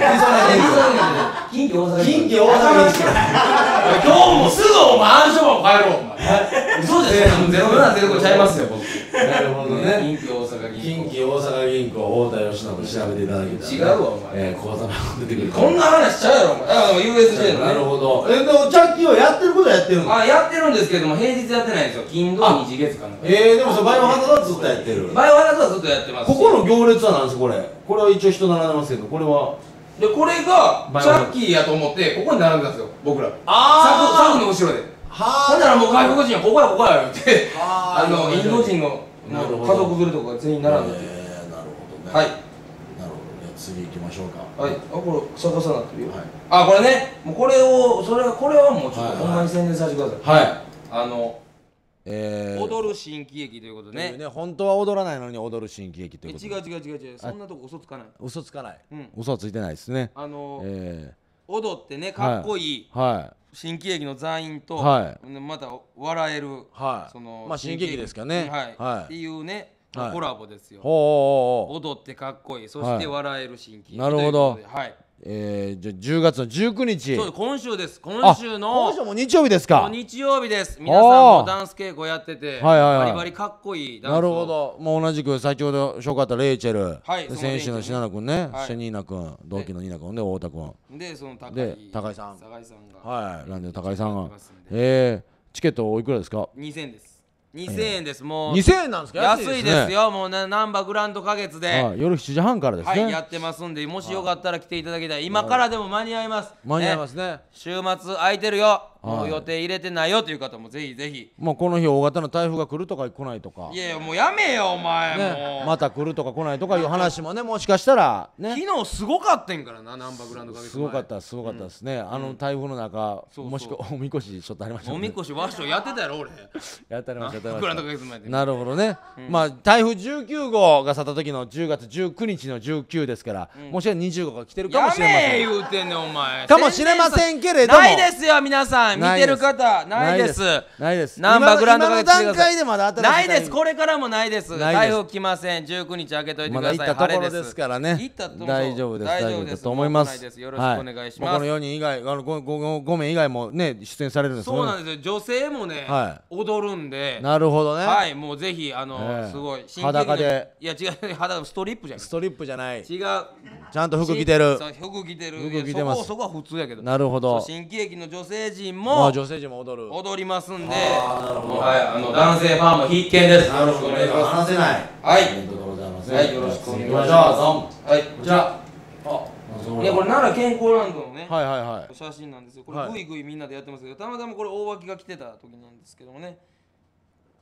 行リソナ銀行近畿大阪銀行近畿大阪銀行今日もすぐお前暗証番号変えろお前そうですね、よ0705ちゃいますよ僕なるほどね近畿大阪銀行。近畿大阪銀行太田義信調べていただけたらね違うわお前えー口座番号出てくるこんな話しちゃうやろお前ああ USJ のなるほどえでもジャッキーはやってることはやってるのあやってるんですけども平日やってないんですよ金土日月間の。えー、でもそバイオハザードはずっとやってるバイオハザードはずっとやってますここの行列は何ですかこれこれは一応人並んでますけどこれはでこれがチャッキーやと思ってここに並んでたんですよ僕らあーサブサブの後ろでほんならもう外国人はここやここや言ってあのインド人の家族連れとか全員並んでて、えー、なるほどねはいなるほどね次行きましょうかはいあこれ逆さなってるよ、はい、あこれねもうこれをそれこれはもうちょっとほんまに宣伝させてくださいはいあのえー、踊る新喜劇ということねね本当は踊らないのに踊る新喜劇ということ違う違う違う違うそんなとこ嘘つかない嘘つかない、うん、嘘ついてないですねあのー、えー、踊ってねかっこいい、はい、はい新喜劇の座員と、はい、また笑える、はい、そのまあ、新喜劇ですかね、はいはい、っていうね、はい、コラボですよ、踊ってかっこいいそして笑える新喜劇、なるほど、はい、えー、じゃ10月の19日そう今週です今週の今週も日曜日ですか日曜日です皆さんもダンス稽古やってて、はいはいはい、バリバリかっこいいダンスなるほどもう同じく先ほど紹介ったレイチェル、はい、選手のなな君ね、はい、シェニーナ君同期のニーナ君で太田君でその高で高井さん高井さんがはいランデの高井さんが、えー、チケットおいくらですか2000です2000円です、もう2000円なんですか安いですよ、もうね、んばグランド花月で、夜7時半からですね、はい、やってますんで、もしよかったら来ていただきたい、今からでも間に合います、間に合いますね、週末空いてるよ。もう予定入れてないよという方もぜひぜひもうこの日大型の台風が来るとか来ないとかいやいやもうやめよお前、ね、もうまた来るとか来ないとかいう話もねもしかしたらね昨日すごかったんからなナンバーグランドすごかったすごかったですね、うん、あの台風の中、うん、もしくはおみこしちょっとありました、ね、おみこしわっしょやってたやろ俺 <laughs> やってありましたグランドなるほどね、うん、まあ台風19号が去った時の10月19日の19ですから、もしかしたら20号が来てるかもしれませんやめ言うてんねお前かもしれませんけれどもないですよ皆さんさ見てる方ないですないですナンバーグランドが段階でまだないですこれからもないです台風来ません十九日開けといてくださいまだ行ったところですからね大丈夫です大丈夫ですと思いますよろしくお願いしますこの四人以外あのごご 5, 名以外もね出演されるんですそうなんですよ女性もね踊るんでなるほどねはいもうぜひあのすごい裸でいや違う裸ストリップじゃないストリップじゃない違うちゃんと服着てる服着てる服着てますそこは普通やけどなるほど新喜劇の女性陣もも女性陣も踊る踊りますんではいあの男性ファンも必見ですなるほど、ね、話せないはいイベントでございますはいよろしくお願いしますはいこちらいやこれ奈良健康ランドのね、はいはいはい、写真なんですよこれぐいぐいみんなでやってますけど、たまたまこれ大脇が来てた時なんですけどもね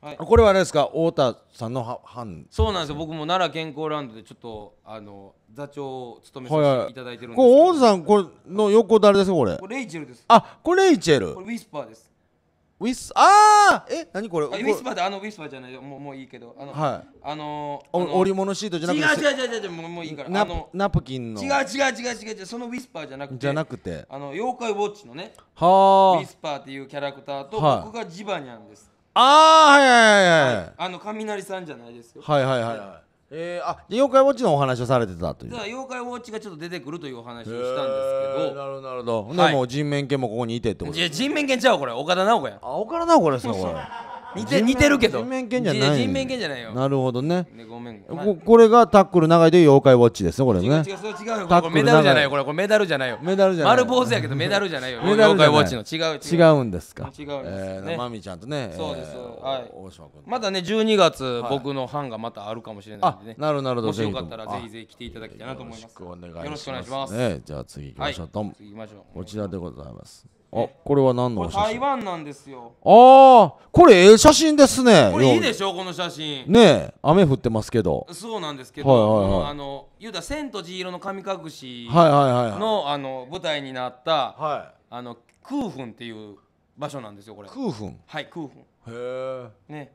はい、これはあれですか太田さんの班そうなんですよ僕も奈良健康ランドでちょっとあの座長を務めさせていただいてるんですけど、はいはい、これ太田さんこれの横誰ですかこれこれレイチェルですあこれレイチェルこれウィスパーですウィスあーえ何これウィスパーであのウィスパーじゃないもうもういいけどあの、はい、あのお織物シートじゃなくて違う違う違う違うもうもういいからナナプキンの違う違う違う違う違うそのウィスパーじゃなくてじゃなくてあの妖怪ウォッチのねはウィスパーっていうキャラクターと、はい、僕がジバニャンですああはいはいはいはい、あの雷さんじゃないですよはいはいはいはいえー、あで妖怪ウォッチのお話をされてたというだ妖怪ウォッチがちょっと出てくるというお話をしたんですけど、なるほどなるほど、ほんでも人面犬もここにいてってこといや人面犬ちゃうこれ岡田直子やあ岡田直子ですねこれ似て似てるけど人面犬じゃない人面犬じゃないよなるほどねねごめんごめここれがタックル長いで妖怪ウォッチですねこれね違う違う違う違うこれメダルじゃないよこれこれメダルじゃないよメダルじゃない丸坊主やけどメダルじゃないよ <laughs> メダルじゃない妖怪ウォッチの違う違う違うんですか違うんですね、えー、マミちゃんとねそうです、えー、はい大島君まだね12月、僕の班がまたあるかもしれないんでねなるなるもしよかったらぜひぜひ来ていただきたいなと思いますよろしくお願いしますねじゃあ次行きましょう、はい、次行きましょうこちらでございますあこれは何の写真台湾なんですよああこれええ写真ですねこれいいでしょこの写真ねえ雨降ってますけどそうなんですけど、はいはいはい、あの言うたら「千と千尋の神隠しの」はいはいはいはい、あの舞台になった、はい、あの空墳っていう場所なんですよこれ空墳はい空墳へえね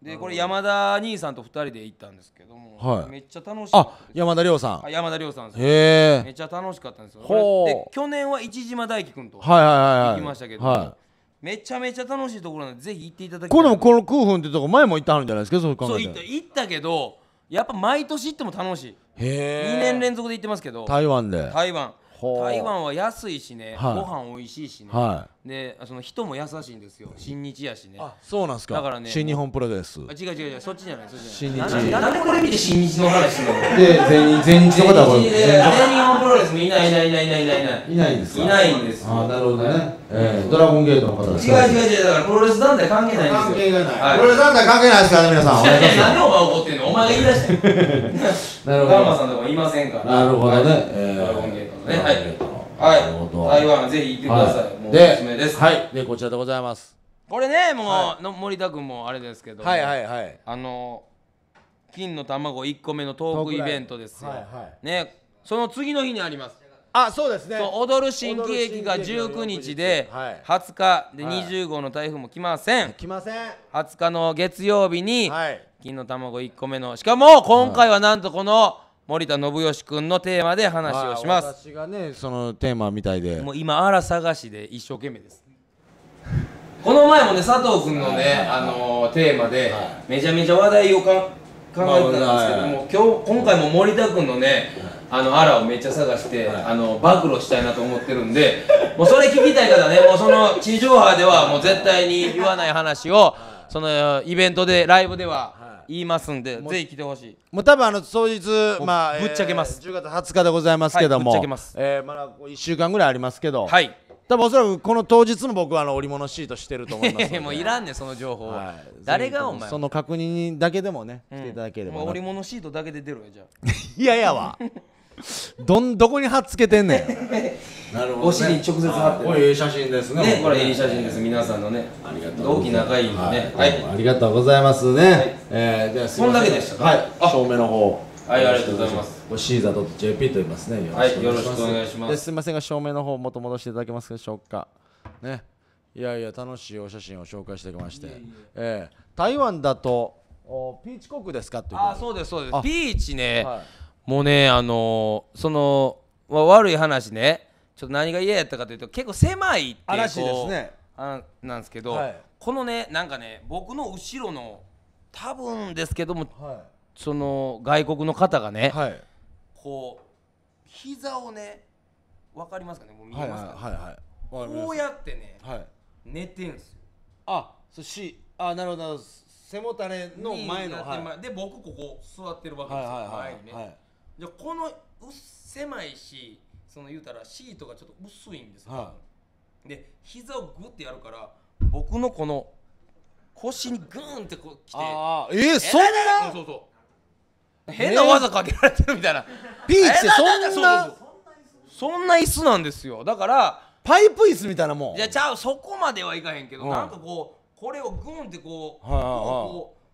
でこれ山田兄さんと二人で行ったんですけども、はいめっちゃ楽しかったあです山田亮さん山田亮さんですへえめっちゃ楽しかったんですよほで去年は一島大樹君とはいはいは行いきましたけど、はめちゃめちゃ楽しいところなんでぜひ行っていただきたいこれもこの空墳ってとこ前も行ったはるんじゃないですかそう考そう行った行ったけどやっぱ毎年行っても楽しい、へえ2年連続で行ってますけど台湾で台湾台湾は安いしね、はい、ご飯美味しいしね、はい、でその人も優しいんですよ新日やしねあそうなんですかだからね新日本プロレスあ違う違う違うそっちじゃないそっちじゃない新日なんでこれ見て新日の話するので全日全日の方はこ全日本プロいないいないいないいないいないいないんですいないんですあなるほどね、えー、ドラゴンゲートの方です違う違う違うだからプロレス団体関係ないんですよ関係がない、はい、プロレス団体関係ないですからね皆さん何でお前怒ってんのお前が言い出して <laughs> るガンマさんとかいませんからなるほどね、えーねはいはい台湾ぜひ行ってください、はい、もうおすすめですはいでこちらでございますこれねもう、はい、の森田君もあれですけどはいはいはいあの金の卵1個目のトークイベントですよ、はいはい、ねその次の日にありますあそうですね踊る新喜劇が19日で20日で25の台風も来ません来ません20日の月曜日に金の卵1個目のしかも今回はなんとこの森田信義君のテーマで話をします私がねそのテーマみたいでもう今あら探しで一生懸命ですこの前もね佐藤君のね、あのー、テーマで、めちゃめちゃ話題をか考えてたんですけども、今日今回も森田君のね、あのあらをめっちゃ探して、あの暴露したいなと思ってるんでもうそれ聞きたい方ねもうその地上波ではもう絶対に言わない話をそのイベントでライブでは言いますんで、ぜひ来てほしいもう多分あの当日まあぶっちゃけます、えー、10月20日でございますけども、はい、ぶっちゃけます、えー、まだ1週間ぐらいありますけどはい多分おそらくこの当日の僕はあの織物シートしてると思います <laughs> もういらんねその情報、はい、誰がお前その確認だけでもね、うん、来ていただければ織物シートだけで出るやじゃあ <laughs> いやいやわどんどこに貼っつけてんねん <laughs> なるほど、ね、お尻直接貼って、ね、これいい写真ですねねこれいい写真です皆さんのねありがとう同期仲いいね、はい、はい、ありがとうございますね、はい、えー、じゃあすこだけでしたはい照明の方はいありがとうございますシーザー .jp と言いますねよろしくお願いしますすいませんが照明の方元戻していただけますでしょうかねいやいや楽しいお写真を紹介してきましていえー、台湾だとおピーチ国ですかっていうあそうですそうですピーチね、はいもうねあのー、その、まあ、悪い話ねちょっと何が嫌やったかというと結構狭いっていうですねあなんですけど、はい、このねなんかね僕の後ろの多分ですけども、はい、その外国の方がね、はい、こう膝をねわかりますかねもう見えますか、はいはい、こうやってね、はい、寝てんすよあそしあなるほど背もたれの前の、はい、で僕ここ座ってるわけですよ、はいはいはい、前にね、じゃこのう狭いしその言うたらシートがちょっと薄いんですよ、はい、で膝をグッてやるから僕のこの腰にグーンってこうきてああえー、そんなそうそう変な技かけられてるみたいな、ピーチってそんなそんな椅子なんですよだからパイプ椅子みたいなもんいやちゃうそこまではいかへんけど、うん、なんかこうこれをグーンってこう、はいはいこう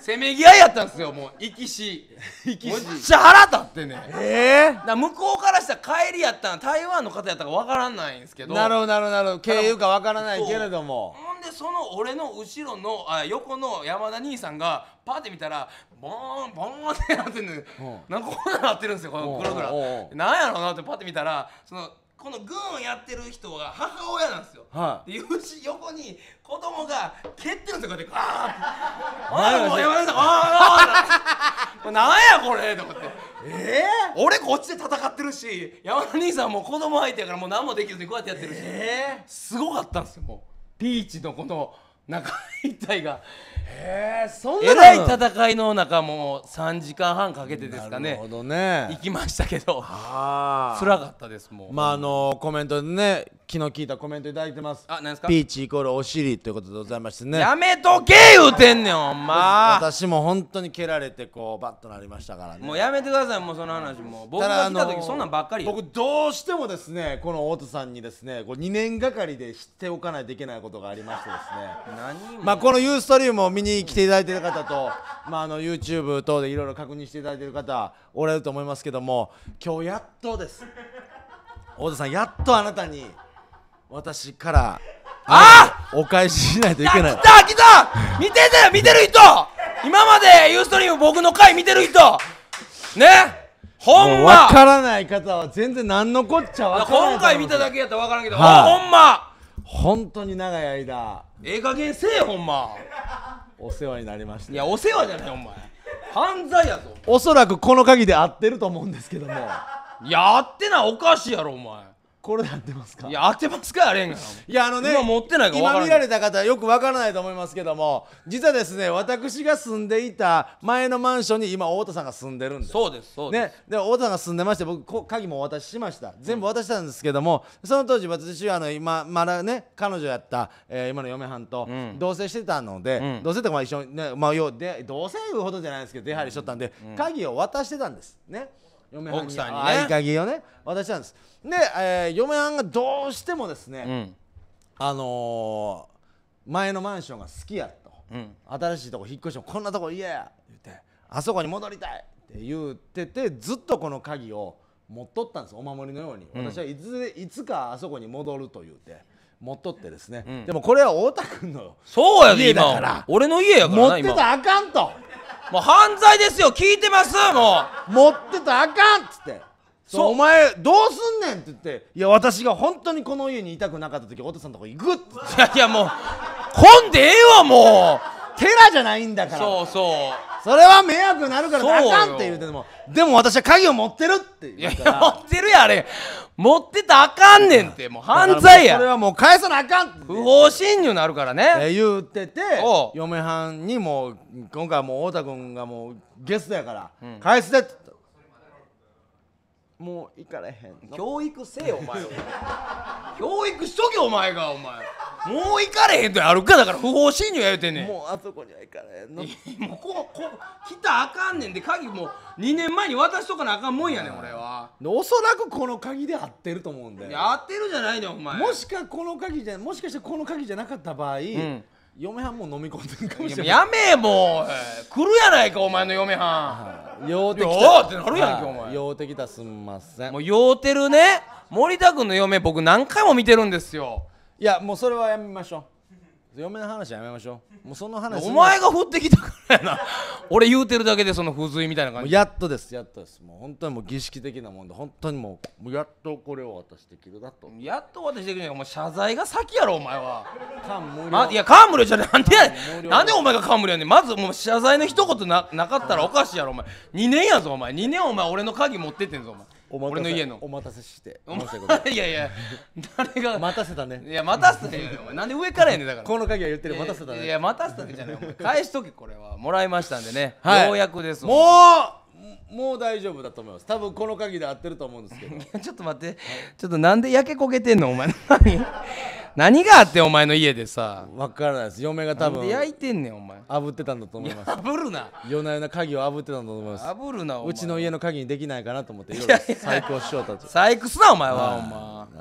せめぎ合いやったんですよもう生き死しめっちゃ腹立ってねええー、向こうからしたら帰りやったん台湾の方やったか分からないんですけどなるほどなるほどなる経由か分からないけれどもほんでその俺の後ろのあ横の山田兄さんがパーって見たらボーンボーンってなってる、ねうん、なんかこうなってるんですよこのグラグラなんやろうなってパーって見たらそのこの軍をやってる人は母親なんですよ、はい、で横に子供が蹴ってるんですよこうやってあーって「ああ、もう山田さんあーあー」なんやこれ」と思って。えー、俺こっちで戦ってるし山田兄さんも子供相手やからもう何もできずにこうやってやってるし、えー、すごかったんですよもうピーチのこの。中一体がへえそんなえらい戦いの中も3時間半かけてですかねなるほどね行きましたけどあらかったですもう、まああのコメントでね昨日聞いたコメントいただいてますあなんですかピーチイコールお尻ということでございましてねやめとけ言うてんねんほんま私も本当に蹴られてこうバッとなりましたからねもうやめてくださいもうその話もう僕が来た時そんなんばっかり僕どうしてもですねこの太田さんにですねこう2年がかりで知っておかないといけないことがありましてですねまあ、このユーストリームを見に来ていただいている方と、<laughs> まあ、あの YouTube 等でいろいろ確認していただいている方おられると思いますけども今日やっとです太田さんやっとあなたに私からあお返ししないといけない来た来た見てたよ見てる人今までユーストリーム僕の回見てる人ねほんま分からない方は全然何のこっちゃ分からない今回見ただけやったら分からんけど、はあ、ほんま本当に長い間ええ加減せえほんまお世話になりましたいやお世話じゃないお前犯罪やぞおそらくこの鍵で合ってると思うんですけどもいや合ってないおかしいやろお前これで合ってますかいや合ってますかあれんいやあのね今持ってないから今見られた方よくわからないと思いますけども実はですね私が住んでいた前のマンションに今太田さんが住んでるんですそうですそうです、ね、で太田さんが住んでまして僕こ鍵もお渡ししました全部渡したんですけども、うん、その当時私はあの今まだね彼女やった、えー、今の嫁はんと同棲してたので、うん、同棲とかまあ一緒にねまあ要で同棲ほどじゃないですけど出入りしとったんで、うん、鍵を渡してたんですね、嫁はん奥さんにね合鍵をね渡したんですで、えー、嫁はんがどうしてもですね、うん、あのー、前のマンションが好きやと、うん、新しいとこ引っ越してもこんなとこ嫌や言ってあそこに戻りたいって言っててずっとこの鍵を持っとったんですお守りのように、私はいついつかあそこに戻ると言うて。持っとってですね、うん、でもこれは太田君のそうやね、今から俺の家やから持ってたらあかんともう犯罪ですよ聞いてますもう持ってたらあかんっつってそうお前どうすんねんって言っていや私が本当にこの家にいたくなかった時太田さんのとこ行くっっていやいやもう混んでええわもうテじゃないんだからそうそうそれは迷惑なるからあかんって言うてもでも私は鍵を持ってるって言うからいや持ってるやあれ持ってたらあかんねんってもう犯罪やそれはもう返さなあかん不法侵入なるからねって言ってて嫁はんにもう今回もう太田君がもうゲストやから、返す返ってってもう行かれへん教育せえお前教育しとけお前がお前もう行かれへんとやるかだから不法侵入や言うてんねんもうあそこには行かれへんの <laughs> もうここ来たらあかんねんで鍵もう2年前に渡しとかなあかんもんやねん俺はおそらくこの鍵で合ってると思うんでや合ってるじゃないねんお前もしかこの鍵じゃもしかしてこの鍵じゃなかった場合、うん嫁はんもう飲み込んでるかもしれないやめえもう来るやないかお前の嫁はん酔うてきたってなるやんけお前酔うてきたすんませんもう酔うてるね森田君の嫁僕何回も見てるんですよいやもうそれはやめましょう嫁の話やめましょうもうその話お前が振ってきたからやな <laughs> 俺言うてるだけでその風随みたいな感じやっとですやっとですもう本当にもう儀式的なもんで本当にもうやっとこれを渡してきるだとやっと渡してきるんやお前謝罪が先やろお前は感無量、ま、いや感無量じゃねなんでなんでお前が感無量やねんまずもう謝罪の一言ななかったらおかしいやろお前2年やぞお前2年お前俺の鍵持ってってんぞお前お俺の家のお待たせしてお待たせ <laughs> いやいや誰が待たせたねいや待たせたよなんで上からやねだからこの鍵は言ってる待たせたねいや待たせたねじゃない返しとけこれはもらいましたんでね、ようやくですもうもう大丈夫だと思います多分この鍵で合ってると思うんですけど <laughs> ちょっと待って、ちょっとなんで焼け焦げてんのお前何何があってお前の家でさ分からないです嫁が多分焼いてんねんお前炙ってたんだと思います炙るな夜な夜な鍵を炙ってたんだと思います炙るなうちの家の鍵にできないかなと思って夜ろいろ細をしようと細工すなお前は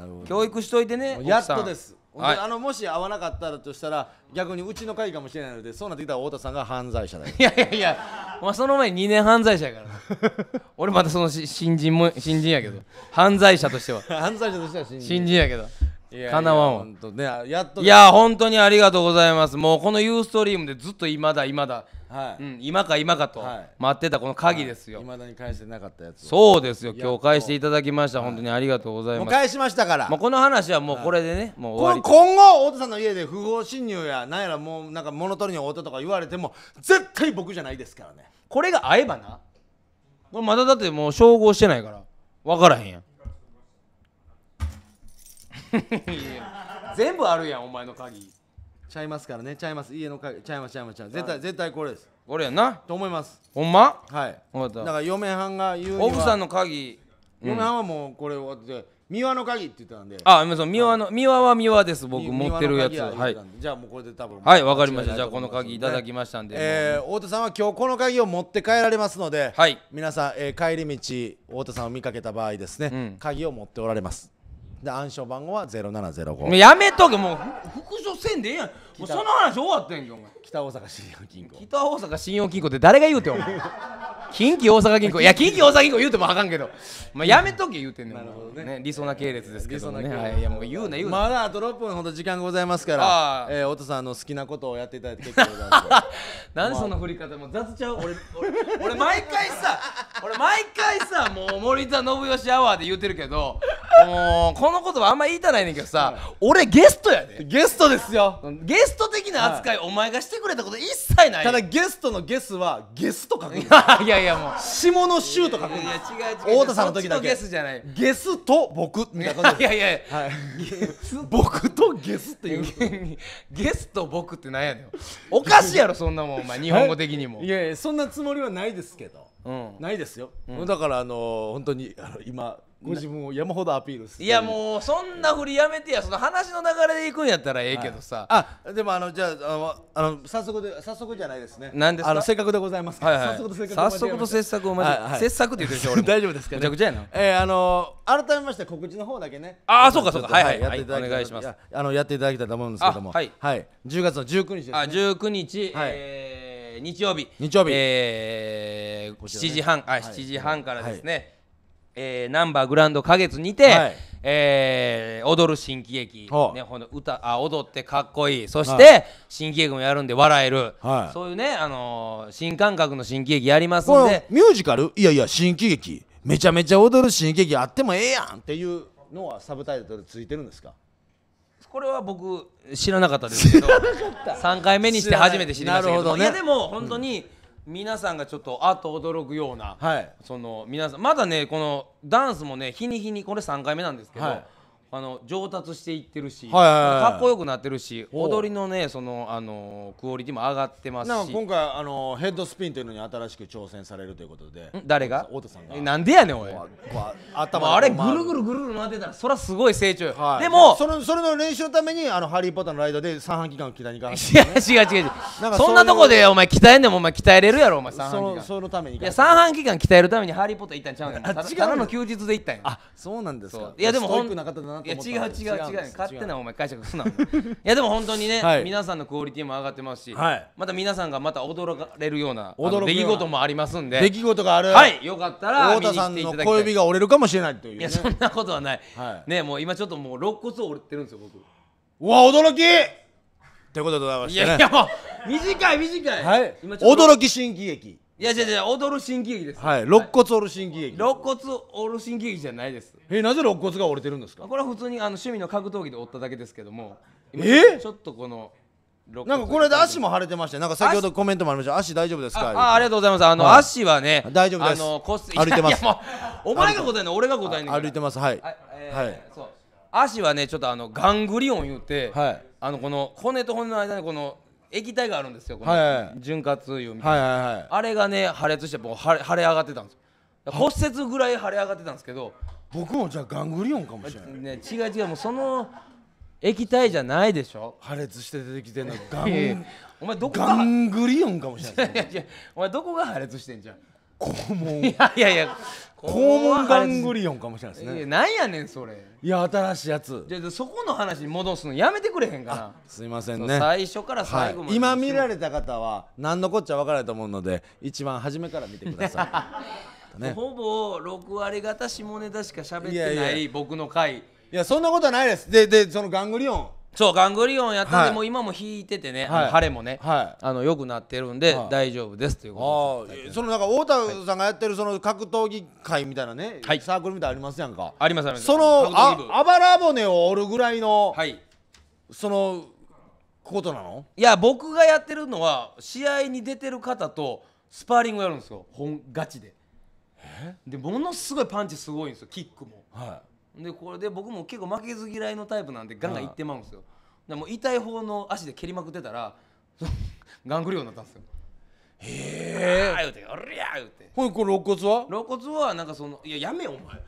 お前教育しといてねやっとですはい、あのもし会わなかったらとしたら逆にうちの会かもしれないのでそうなってきたら太田さんが犯罪者だよいやいやいや、まあ、その前に2年犯罪者やから <laughs> 俺またその新人も新人やけど犯罪者としては <laughs> 犯罪者としては新人新人やけどかなわんいや、ね、やっといや本当にありがとうございますもうこのユーストリームでずっと今だ今だ、はいうん、今か今かと待ってたこの鍵ですよ、はいまだに返してなかったやつそうですよ今日返していただきました本当にありがとうございます、はい、もう返しましたからもうこの話はもうこれでね、はい、もう終わり今後太田さんの家で不法侵入やなんやらもうなんか物取りに太田とか言われても絶対僕じゃないですからねこれが合えばなまだだってもう照合してないから分からへんやん全部あるやんお前の鍵ちゃいますからねちゃいます家の鍵ちゃいますちゃいますちゃいます絶対絶対これですこれやなと思いますほんまはいかだったから嫁はんが言うにはさんの鍵嫁はんはもうこれって三輪の鍵って言ったんであそう三輪の三輪は三輪です僕持ってるやつはいじゃもうこれで多分はいわかりましたじゃあこの鍵いただきましたんで、えー、太田さんは今日この鍵を持って帰られますので、はい皆さん、えー帰り道太田さんを見かけた場合ですね、うん鍵を持っておられますで暗証番号は0705やめとけもう復唱せんでええやんもうその話終わってんけお前北大阪信用金庫北大阪信用金庫って誰が言うてお前近畿大阪銀行いや近畿大阪銀行言うてもあかんけど、まあ、やめとけ言うてんねんなるほどね、ね、理想な系列ですけどね、い、いやもう言うな言うなまだあと6分ほど時間ございますからえー、お父さんの好きなことをやっていただいて結構でございます何その振り方も雑ちゃう俺俺俺毎回さ俺毎回さもう森田信義アワーで言うてるけどもうこの言葉あんま言いたないねんけどさ、俺ゲストやでゲストですよゲスト的な扱い、お前がしてくれたこと一切ないただゲストのゲスはゲスと書く <laughs> いやいやもう下の州と書くいや違う違う太田さんの時だけゲスじゃないゲスと僕みたいな感じ <laughs> いやいやいや、はい、ゲス僕とゲスっていう <laughs> ゲスと僕ってなんやねんおかしいやろそんなもんお前日本語的にもいやいやそんなつもりはないですけど、うん、ないですよ、うん、だからあのー、本当にあの今ご自分を山ほどアピールするいやもうそんなふりやめてやその話の流れでいくんやったらええけどさ、はい、あでもあのじゃああの早速で早速じゃないですね何ですかあのせっかくでございますはい、はい、早速と切削をまじ、はいは切削って言ってるでしょ俺 <laughs> 大丈夫ですか、ね、めちゃくちゃやなえー、あの改めまして告知の方だけねああそうかそうかはいはい、はい、お願いしますあのやっていただきたいと思うんですけどもはい、はい、10月の19日です、ね、あ19日、はい、えー、日曜日日曜日、えー、7時半あ、7時半からですね、えー、ナンバーグランド花月にて、はい、えー、踊る新喜劇、ね、ほん歌あ踊ってかっこいいそして、はい、新喜劇もやるんで笑える、はい、そういうね、あのー、新感覚の新喜劇やりますんでミュージカルいやいや新喜劇めちゃめちゃ踊る新喜劇あってもええやんっていうのはサブタイトルついてるんですかこれは僕知らなかったですけど3 <laughs> 回目にして初めて知りましたけど、ね、いやでも本当に、うん皆さんがちょっとあっと驚くような、はい、その皆さんまだねこのダンスもね日に日にこれ3回目なんですけど、はいあの上達していってるし、はいはいはいかっこよくなってるし踊りのねそのあのクオリティも上がってますなんかし今回あのヘッドスピンというのに新しく挑戦されるということで誰が太田さんがなんでやねんおい頭あれぐるぐるぐるぐる回ってたらそりゃすごい成長よ、はいでもそそれの練習のためにあのハリー・ポッターのライドで三半規管を鍛えに行かない違う違う違うそんなとこでお前鍛えんでもお前鍛えれるやろお前三半規管そのためにいや三半鍛えるためにハリー・ポッター行ったんちゃうねんただらの休日で行ったんやあそうなんですかいやでもほんストイックな方だななと思ったいや違う違う違う勝手なお前解釈すな <laughs> いやでも本当にね、はい、皆さんのクオリティも上がってますし、はい、また皆さんがまた驚かれるような出来事もありますんで出来事があるはいよかったら太田さんの小指が折れるかもしれないという、ね、いやそんなことはない、はい、ねもう今ちょっともう肋骨折ってるんですよ僕うわ驚きということでございまして、ね、いやいやもう短い短い、はい、驚き新喜劇いやいやいや踊る新喜劇ですはい肋骨折る新喜劇肋骨折る新喜劇じゃないですえなぜ肋骨が折れてるんですかこれは普通にあの趣味の格闘技で折っただけですけどもえちょっとこのなんかこれで足も腫れてましたなんか先ほどコメントもありました足大丈夫ですかあありがとうございますあの、はい、足はね大丈夫ですあの骨折歩いてますお前が答えな俺が答えな歩いてますはいはい、えー足はねちょっとあのガングリオン言うて、はい、あのこの骨と骨の間にこの液体があるんですよこの潤滑油みたいな、はいはい、あれがね破裂してもう腫れ腫れ上がってたんです骨折ぐらい腫れ上がってたんですけど僕もじゃあガングリオンかもしれない、ね、違う違うもうその液体じゃないでしょ破裂して出てきてんのガンお前どこガングリオンかもしれないいやお前どこが破裂してんじゃん肛門いやいやいや肛門ガングリオンかもしれないですねなんやねんそれいや新しいやつじゃそこの話に戻すのやめてくれへんかなすいませんね最初から最後まで、はい、今見られた方は何のこっちゃ分からないと思うので一番初めから見てください、<laughs> ね、ほぼ6割方下ネタしか喋ってない僕の回いやそんなことはないですででそのガングリオンそうガングリオンやったんで、はい、もう今も引いててね、はい、晴れもね、はい、あのよくなってるんで、大丈夫ですということでそのなんか太田さんがやってるその格闘技会みたいなね、サークルみたいなありますやんかありますありますそのあばら骨を折るぐらいの、そのことなのいや僕がやってるのは試合に出てる方とスパーリングやるんですよ本ガチででものすごいパンチすごいんですよキックも、はでこれで僕も結構負けず嫌いのタイプなんでガンガンいってまうんですよでも痛い方の足で蹴りまくってたら <laughs> ガングリオになったんですよへえ言うて「おりゃ!」言うてほいこれ肋骨は肋骨はなんかその「いややめよお前」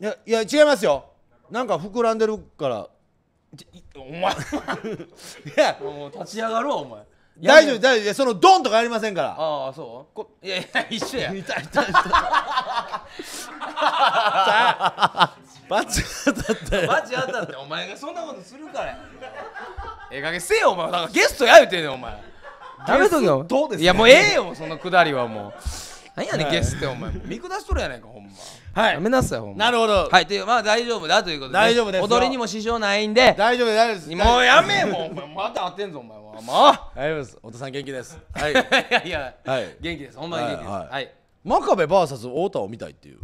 いやいや違いますよなんか膨らんでるからお前 <laughs> いや立ち上がろうお前大丈夫大丈夫そのドンとかありませんからああそうこいやいや一緒や <laughs> 痛い痛い痛いバチ当たったよバチ当たってお前がそんなことするからええ加減せえよお前なんかゲストや言うてんねんお前ダメとけよどうです、ね、いやもうええよそのくだりはもう何やねんゲスってお前見下しとるやないかほんまはいやめなさいほんまなるほどはいというまあ大丈夫だということで大丈夫です踊りにも支障ないんで大丈夫大丈夫ですもうやめもうまた会ってんぞお前はまあ <laughs> 大丈夫ですお父さん元気ですはい <laughs> いやいや、はい、元気ですほんまに元気ですはい真壁 VS 太田を見たいっていう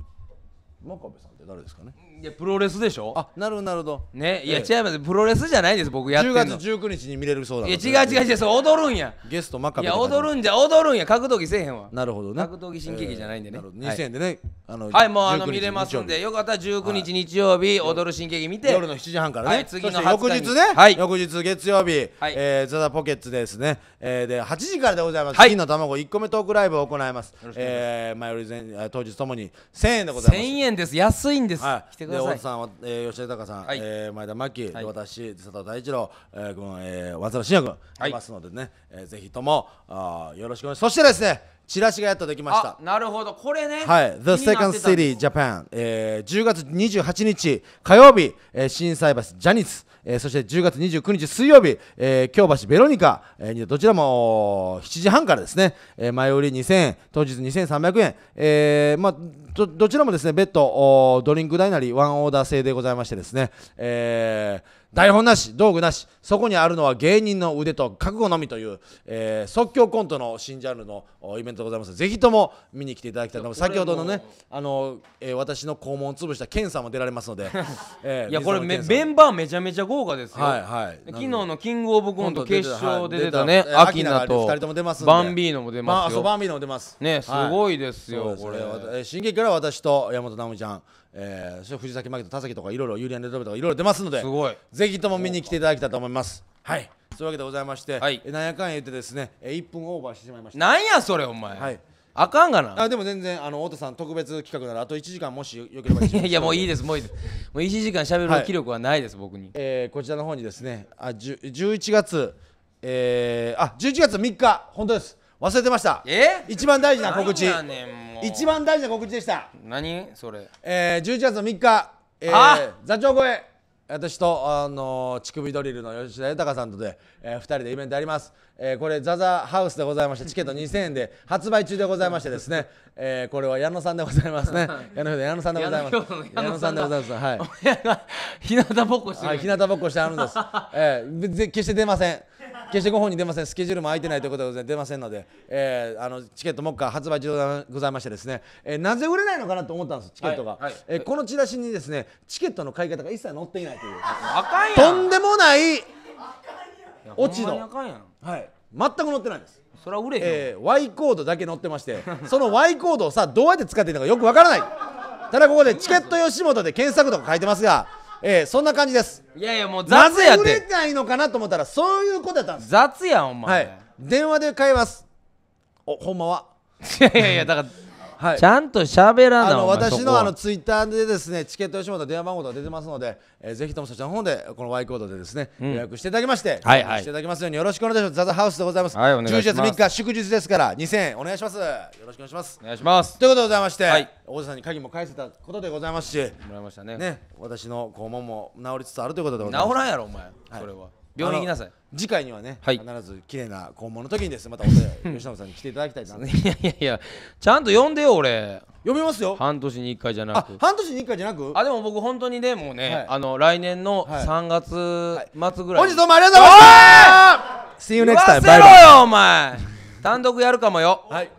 真壁さんって誰ですかねいやプロレスでしょあなるほどなるほどねいや、ええ、違いますプロレスじゃないです僕やっての10月19日に見れるそうだいや違う違う違うそ踊るんやゲストマカいや踊るんじゃ踊るんや格闘技せえへんわなるほどね格闘技新喜劇じゃないんでね、えー、2000円でね、はい、はいもうあの見れますんでよかったら19日日曜日、はい、踊る新喜劇見て夜の7時半からね、はい、次の翌日ね、はい、翌日月曜日、はい、えー、ザザポケッツですね、えー、で8時からでございます、はい、金の卵1個目トークライブを行いますいます、えー、前より前当日ともに1000円でございます1000円です安いんです、はい、してください大津さんは、えー、吉田隆さん、はい、えー、前田真希、はい、私佐藤大一郎、えー、この、えー、松田信也君、はいますのでね、えー、ぜひともあよろしくお願いしますそしてですねチラシがやっとできましたなるほどこれねはい The Second City Japan、えー、10月28日火曜日、えー、震災橋ジャニスえー、そして10月29日水曜日、えー、京橋ベロニカ、えー、どちらも7時半からですね、えー、前売り2000円、当日2300円、えーまあ、どどちらもですね別途ドリンク代なりワンオーダー制でございましてですね、えー台本なし道具なしそこにあるのは芸人の腕と覚悟のみという、えー、即興コントの新ジャンルのイベントでございますぜひとも見に来ていただきたいと思います先ほどのねあの、えー、私の肛門を潰したケンさんも出られますので、えー、いやこれメンバーめちゃめちゃ豪華ですよ、はいはい、昨日のキングオブコント決勝で出たねアキナとバンビーノも出ますよ、まあ、バンビーノも出ますねすごいですよ、はい、これ、えー、新劇から私と山本直美ちゃんえー、そ藤崎真希と田崎とかいろいろユリアン・レドベとかいろいろ出ますのですごいぜひとも見に来ていただきたいと思いますはいそういうわけでございまして、はい、なんやかん言ってですね、え1分オーバーしてしまいましたなんやそれお前、はい、あかんがなあでも全然あの太田さん特別企画ならあと1時間もしよければ <laughs> いやもういいですもういいですもう1時間しゃべる気力はないです、はい、僕に、えー、こちらの方にですねあ11月えー、あ11月3日本当です忘れてましたえ一番大事な告知一番大事な告知でした何それえー、11月の3日、えー、座長越え私と、あのー、乳首ドリルの吉田豊さんとで、えー、二人でイベントあります、えー、これザザハウスでございまして <laughs> チケット2000円で発売中でございましてですね、えー、これは矢野さんでございますね矢野矢野さんでございます矢野さんでございますはい日向ぼっこしてる、はい、日向ぼっこしてあるんです、えー、決して出ません決してご本人出ませんスケジュールも空いてないということで出ませんので、えー、あのチケットもっか発売中でございましてですね、えー、なぜ売れないのかなと思ったんですチケットが、はいはい、えー、このチラシにですねチケットの買い方が一切載っていないというとんでもないオチのはい全く載ってないんですそれは売れへん、えー、Y コードだけ載ってましてその Y コードをさどうやって使っていいのかよくわからないただここでチケット吉本で検索とか書いてますがえー、そんな感じですいやいやもう雑やってなぜ売れないのかなと思ったらそういうことやったんです雑やんお前、はい、電話で買えますおほんまはいやいやだからはい、ちゃんと喋らないあの私のあのツイッターでですねチケット吉本電話番号が出てますので、えー、ぜひともそちらの方でこの Y コードでですね、うん、予約していただきまして、はいはい、していただきますようによろしくお願いしますザザハウスでございます,、はい、お願いします10月3日祝日ですから2000円お願いしますよろしくお願いしますお願いしますということでございまして、はい、大田さんに鍵も返せたことでございますしもらいましたねね私の肛門も治りつつあるということでございます治らんやろお前、はい、それは病院行きなさい次回にはね、はい、必ず綺麗な肛門の時にですまたお手 <laughs> 吉野さんに来ていただきたいですねいやいやいやちゃんと呼んでよ俺呼びますよ半年に1回じゃなく半年に1回じゃなくあでも僕本当にねもうね、はい、あの来年の3月末ぐらい、はい、本日どうもありがとうございました See you next time バイバイお前単独やるかもよはい